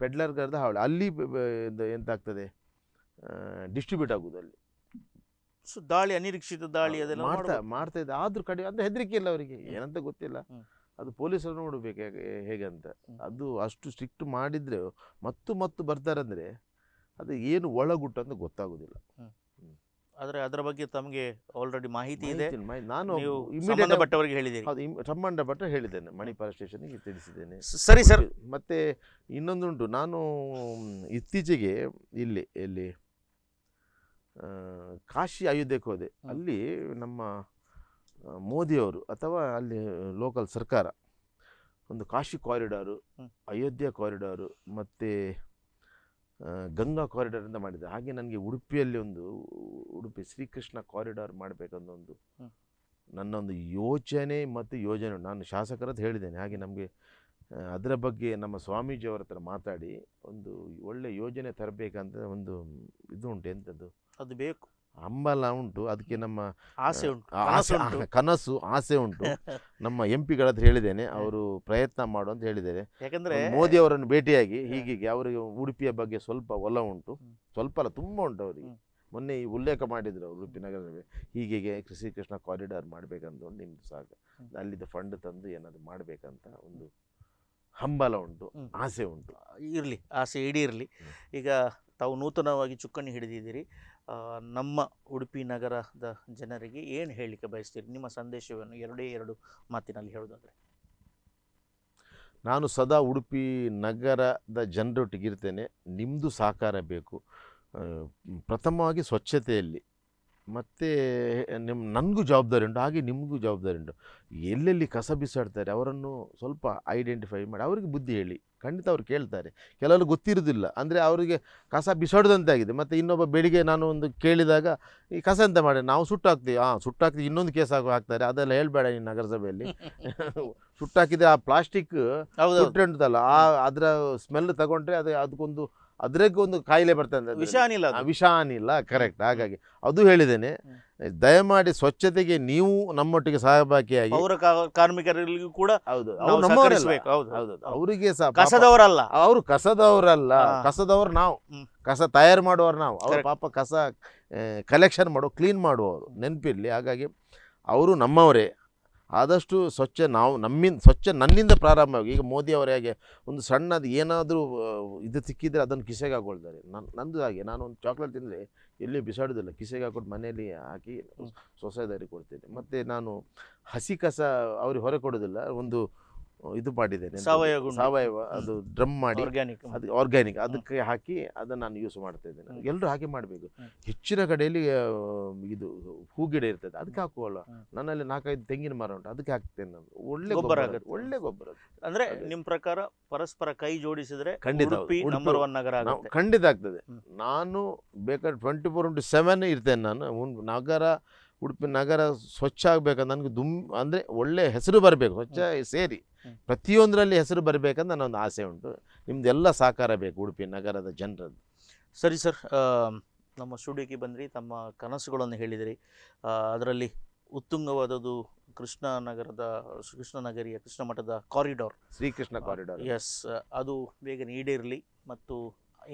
ಪೆಡ್ಲರ್ಗರ್ದ ಹಾವಳಿ ಅಲ್ಲಿ ಎಂತಾಗ್ತದೆ ಡಿಸ್ಟ್ರಿಬ್ಯೂಟ್ ಆಗುವುದಲ್ಲಿ ಅಲ್ಲಿ ಸೊ ದಾಳಿ ಅನಿರೀಕ್ಷಿತ ದಾಳಿ ಅದೆಲ್ಲ ಮಾಡ್ತಾ ಮಾಡ್ತಾ ಇದ್ದ ಆದ್ರೂ ಕಡಿಮೆ ಅಂತ ಹೆದರಿಕೆ ಇಲ್ಲ ಅವರಿಗೆ ಏನಂತ ಗೊತ್ತಿಲ್ಲ ಅದು ಪೊಲೀಸರು ನೋಡಬೇಕು ಹೇಗೆ ಅಂತ ಅದು ಅಷ್ಟು ಸ್ಟ್ರಿಕ್ಟ್ ಮಾಡಿದರೆ ಮತ್ತು ಮತ್ತು ಬರ್ತಾರಂದರೆ ಅದು ಏನು ಒಳಗುಟ್ಟು ಅಂತ ಗೊತ್ತಾಗೋದಿಲ್ಲ ಆದರೆ ಅದರ ಬಗ್ಗೆ ತಮಗೆ ಆಲ್ರೆಡಿ ಮಾಹಿತಿ ಇದೆ ನಾನು ಸಂಬಂಧ ಹೇಳಿದೆ ಹೇಳಿದ್ದೇನೆ ಅದು ಹೇಳಿದ್ದೇನೆ ಮಣಿಪಾಲ ಸ್ಟೇಷನ್ಗೆ ತಿಳಿಸಿದ್ದೇನೆ ಸರಿ ಸರ್ ಮತ್ತೆ ಇನ್ನೊಂದುಂಟು ನಾನು ಇತ್ತೀಚೆಗೆ ಇಲ್ಲಿ ಇಲ್ಲಿ ಕಾಶಿ ಅಯೋಧ್ಯೆಗೆ ಹೋದೆ ಅಲ್ಲಿ ನಮ್ಮ ಮೋದಿಯವರು ಅಥವಾ ಅಲ್ಲಿ ಲೋಕಲ್ ಸರ್ಕಾರ ಒಂದು ಕಾಶಿ ಕಾರಿಡಾರು ಅಯೋಧ್ಯೆ ಕಾರಿಡಾರು ಮತ್ತು ಗಂಗಾ ಕಾರಿಡಾರ್ ಅಂತ ಮಾಡಿದೆ ಹಾಗೆ ನನಗೆ ಉಡುಪಿಯಲ್ಲಿ ಒಂದು ಉಡುಪಿ ಶ್ರೀಕೃಷ್ಣ ಕಾರಿಡಾರ್ ಮಾಡಬೇಕನ್ನೋ ಒಂದು ಒಂದು ಯೋಚನೆ ಮತ್ತು ಯೋಜನೆ ನಾನು ಶಾಸಕರದ್ದು ಹೇಳಿದ್ದೇನೆ ಹಾಗೆ ನಮಗೆ ಅದರ ಬಗ್ಗೆ ನಮ್ಮ ಸ್ವಾಮೀಜಿಯವರ ಹತ್ರ ಮಾತಾಡಿ ಒಂದು ಒಳ್ಳೆ ಯೋಜನೆ ತರಬೇಕಂತ ಒಂದು ಇದು ಉಂಟು ಎಂಥದ್ದು ಅದು ಬೇಕು ಹಂಬಲ ಉಂಟು ಅದಕ್ಕೆ ನಮ್ಮ ಆಸೆ ಉಂಟು ಕನಸು ಆಸೆ ಉಂಟು ನಮ್ಮ ಎಂ ಪಿಗಳ ಹತ್ರ ಹೇಳಿದ್ದೇನೆ ಅವರು ಪ್ರಯತ್ನ ಮಾಡು ಅಂತ ಹೇಳಿದ್ದಾರೆ ಯಾಕಂದ್ರೆ ಮೋದಿ ಅವರನ್ನು ಭೇಟಿಯಾಗಿ ಹೀಗೆ ಅವರಿಗೆ ಉಡುಪಿಯ ಬಗ್ಗೆ ಸ್ವಲ್ಪ ಒಲ ಉಂಟು ಸ್ವಲ್ಪ ಅಲ್ಲ ತುಂಬ ಉಂಟು ಅವರಿಗೆ ಮೊನ್ನೆ ಈ ಉಲ್ಲೇಖ ಮಾಡಿದ್ರು ಅವರು ಉಡುಪಿ ನಗರದಲ್ಲಿ ಹೀಗೆ ಕೃಷಿ ಕೃಷ್ಣ ಕಾರಿಡಾರ್ ಮಾಡಬೇಕಂತ ನಿಮ್ದು ಸಾಕ ಅಲ್ಲಿದ್ದ ಫಂಡ್ ತಂದು ಏನಾದ್ರು ಮಾಡಬೇಕಂತ ಒಂದು ಹಂಬಲ ಉಂಟು ಆಸೆ ಉಂಟು ಇರಲಿ ಆಸೆ ಇಡೀ ಇರಲಿ ಈಗ ತಾವು ನೂತನವಾಗಿ ಚುಕ್ಕಣ್ಣಿ ಹಿಡಿದಿದ್ದೀರಿ ನಮ್ಮ ಉಡುಪಿ ನಗರದ ಜನರಿಗೆ ಏನು ಹೇಳಲಿಕ್ಕೆ ಬಯಸ್ತೀರಿ ನಿಮ್ಮ ಸಂದೇಶವನ್ನು ಎರಡೇ ಎರಡು ಮಾತಿನಲ್ಲಿ ಹೇಳೋದಾದರೆ ನಾನು ಸದಾ ಉಡುಪಿ ನಗರದ ಜನರೊಟ್ಟಿಗಿರ್ತೇನೆ ನಿಮ್ಮದು ಸಹಕಾರ ಬೇಕು ಪ್ರಥಮವಾಗಿ ಸ್ವಚ್ಛತೆಯಲ್ಲಿ ಮತ್ತು ನಿಮ್ಮ ನನಗೂ ಜವಾಬ್ದಾರಿ ಉಂಟು ಹಾಗೆ ನಿಮಗೂ ಜವಾಬ್ದಾರಿ ಉಂಟು ಎಲ್ಲೆಲ್ಲಿ ಕಸ ಬಿಸಾಡ್ತಾರೆ ಅವರನ್ನು ಸ್ವಲ್ಪ ಐಡೆಂಟಿಫೈ ಮಾಡಿ ಅವರಿಗೆ ಬುದ್ಧಿ ಹೇಳಿ ಖಂಡಿತ ಅವ್ರು ಕೇಳ್ತಾರೆ ಕೆಲವರು ಗೊತ್ತಿರೋದಿಲ್ಲ ಅಂದರೆ ಅವರಿಗೆ ಕಸ ಆಗಿದೆ ಮತ್ತು ಇನ್ನೊಬ್ಬ ಬೆಳಿಗ್ಗೆ ನಾನು ಒಂದು ಕೇಳಿದಾಗ ಈ ಕಸ ಅಂತ ಮಾಡಿ ನಾವು ಸುಟ್ಟಾಕ್ತೀವಿ ಹಾಂ ಸುಟ್ಟಾಕ್ತೀವಿ ಇನ್ನೊಂದು ಕೇಸ್ ಹಾಕ್ತಾರೆ ಅದೆಲ್ಲ ಹೇಳಬೇಡ ನೀನು ನಗರಸಭೆಯಲ್ಲಿ ಸುಟ್ಟಾಕಿದರೆ ಆ ಪ್ಲಾಸ್ಟಿಕ್ ಉಂಟಲ್ಲ ಆ ಅದರ ಸ್ಮೆಲ್ ತಗೊಂಡ್ರೆ ಅದು ಅದಕ್ಕೊಂದು ಅದ್ರಾಗ ಒಂದು ಕಾಯಿಲೆ ಬರ್ತದೆ ವಿಷ ಅನಿಲ ಅದು. ವಿಷ ಅನಿಲ್ಲ ಕರೆಕ್ಟ್ ಹಾಗಾಗಿ ಅದು ಹೇಳಿದ್ದೇನೆ ದಯಮಾಡಿ ಸ್ವಚ್ಛತೆಗೆ ನೀವು ನಮ್ಮೊಟ್ಟಿಗೆ ಸಹಭಾಗಿಯಾಗಿ ಅವರ ಕಾರ್ಮಿಕರಿಗೂ ಕೂಡ ಹೌದು ನಾವು ಹೌದು ಹೌದು ಅವರಿಗೆ ಕಸದವರಲ್ಲ ಅವರು ಕಸದವರಲ್ಲ ಕಸದವರು ಕಸದವ್ರು ನಾವು ಕಸ ತಯಾರು ಮಾಡುವವರು ನಾವು ಅವ್ರ ಪಾಪ ಕಸ ಕಲೆಕ್ಷನ್ ಮಾಡೋ ಕ್ಲೀನ್ ಮಾಡುವವರು ನೆನಪಿರಲಿ ಹಾಗಾಗಿ ಅವರು ನಮ್ಮವರೇ ಆದಷ್ಟು ಸ್ವಚ್ಛ ನಾವು ನಮ್ಮಿಂದ ಸ್ವಚ್ಛ ನನ್ನಿಂದ ಪ್ರಾರಂಭವಾಗಿ ಈಗ ಮೋದಿ ಅವರಿಗೆ ಒಂದು ಸಣ್ಣದು ಏನಾದರೂ ಇದು ಸಿಕ್ಕಿದರೆ ಅದನ್ನು ಕಿಸೆಗೆ ಹಾಕೊಳ್ತಾರೆ ನನ್ನ ನಂದು ಹಾಗೆ ನಾನು ಒಂದು ಚಾಕ್ಲೇಟ್ ತಿಂದರೆ ಎಲ್ಲಿ ಬಿಸಾಡೋದಿಲ್ಲ ಕಿಸೆಗೆ ಹಾಕೊಂಡು ಮನೆಯಲ್ಲಿ ಹಾಕಿ ಸೊಸೈದರಿಗೆ ಕೊಡ್ತೇನೆ ಮತ್ತು ನಾನು ಹಸಿ ಕಸ ಅವ್ರಿಗೆ ಹೊರ ಕೊಡೋದಿಲ್ಲ ಒಂದು ಇದು ಮಾಡಿದ್ದೇನೆ ಸಾವಯವ ಸಾವಯವ ಅದು ಡ್ರಮ್ ಮಾಡಿ ಆರ್ಗ್ಯಾನಿಕ್ ಅದು ಆರ್ಗ್ಯಾನಿಕ್ ಅದಕ್ಕೆ ಹಾಕಿ ಅದನ್ನು ನಾನು ಯೂಸ್ ಮಾಡ್ತಾ ಇದ್ದೇನೆ ಎಲ್ಲರೂ ಹಾಗೆ ಮಾಡಬೇಕು ಹೆಚ್ಚಿನ ಕಡೆಯಲ್ಲಿ ಇದು ಹೂ ಗಿಡ ಇರ್ತದೆ ಅದಕ್ಕೆ ಹಾಕುವಲ್ಲ ನನ್ನಲ್ಲಿ ನಾಲ್ಕೈದು ತೆಂಗಿನ ಮರ ಉಂಟು ಅದಕ್ಕೆ ಹಾಕ್ತೇನೆ ನಾನು ಒಳ್ಳೆ ಗೊಬ್ಬರ ಆಗುತ್ತೆ ಒಳ್ಳೆ ಗೊಬ್ಬರ ಅಂದ್ರೆ ನಿಮ್ಮ ಪ್ರಕಾರ ಪರಸ್ಪರ ಕೈ ಜೋಡಿಸಿದ್ರೆ ಖಂಡಿತ ನಂಬರ್ ಒನ್ ನಗರ ಖಂಡಿತ ಆಗ್ತದೆ ನಾನು ಬೇಕಾದ್ರೆ ಟ್ವೆಂಟಿ ಫೋರ್ ಇಂಟು ಸೆವೆನ್ ಇರ್ತೇನೆ ನಾನು ನಗರ ಉಡುಪಿ ನಗರ ಸ್ವಚ್ಛ ಆಗ್ಬೇಕಂತ ನನಗೆ ದುಮ್ ಅಂದರೆ ಒಳ್ಳೆ ಹೆಸರು ಬರಬೇಕು ಸ್ವಚ್ಛ ಸೇರಿ ಪ್ರತಿಯೊಂದರಲ್ಲಿ ಹೆಸರು ಬರಬೇಕಂತ ನನ್ನೊಂದು ಆಸೆ ಉಂಟು ನಿಮ್ಮದೆಲ್ಲ ಸಹಕಾರ ಬೇಕು ಉಡುಪಿ ನಗರದ ಜನರದ್ದು ಸರಿ ಸರ್ ನಮ್ಮ ಸ್ಟುಡಿಯೋಕ್ಕೆ ಬಂದ್ರಿ ತಮ್ಮ ಕನಸುಗಳನ್ನು ಹೇಳಿದಿರಿ ಅದರಲ್ಲಿ ಉತ್ತುಂಗವಾದದ್ದು ಕೃಷ್ಣ ನಗರದ ಕೃಷ್ಣ ನಗರಿಯ ಕೃಷ್ಣ ಮಠದ ಕಾರಿಡಾರ್ ಶ್ರೀಕೃಷ್ಣ ಕಾರಿಡಾರ್ ಎಸ್ ಅದು ಬೇಗನೆ ಈಡೇರಲಿ ಮತ್ತು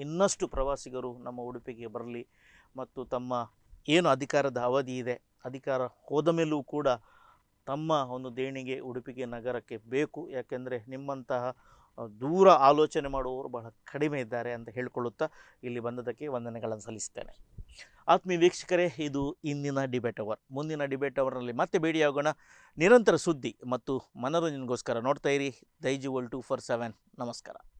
ಇನ್ನಷ್ಟು ಪ್ರವಾಸಿಗರು ನಮ್ಮ ಉಡುಪಿಗೆ ಬರಲಿ ಮತ್ತು ತಮ್ಮ ಏನು ಅಧಿಕಾರದ ಅವಧಿ ಇದೆ ಅಧಿಕಾರ ಹೋದ ಮೇಲೂ ಕೂಡ ತಮ್ಮ ಒಂದು ದೇಣಿಗೆ ಉಡುಪಿಗೆ ನಗರಕ್ಕೆ ಬೇಕು ಯಾಕೆಂದರೆ ನಿಮ್ಮಂತಹ ದೂರ ಆಲೋಚನೆ ಮಾಡುವವರು ಬಹಳ ಕಡಿಮೆ ಇದ್ದಾರೆ ಅಂತ ಹೇಳಿಕೊಳ್ಳುತ್ತಾ ಇಲ್ಲಿ ಬಂದದಕ್ಕೆ ವಂದನೆಗಳನ್ನು ಸಲ್ಲಿಸ್ತೇನೆ ಆತ್ಮೀಯ ವೀಕ್ಷಕರೇ ಇದು ಇಂದಿನ ಡಿಬೇಟ್ ಅವರ್ ಮುಂದಿನ ಡಿಬೇಟ್ ಅವರ್ನಲ್ಲಿ ಮತ್ತೆ ಭೇಟಿಯಾಗೋಣ ನಿರಂತರ ಸುದ್ದಿ ಮತ್ತು ಮನೋರಂಜನೆಗೋಸ್ಕರ ನೋಡ್ತಾ ಇರಿ Daijiworld two four seven ನಮಸ್ಕಾರ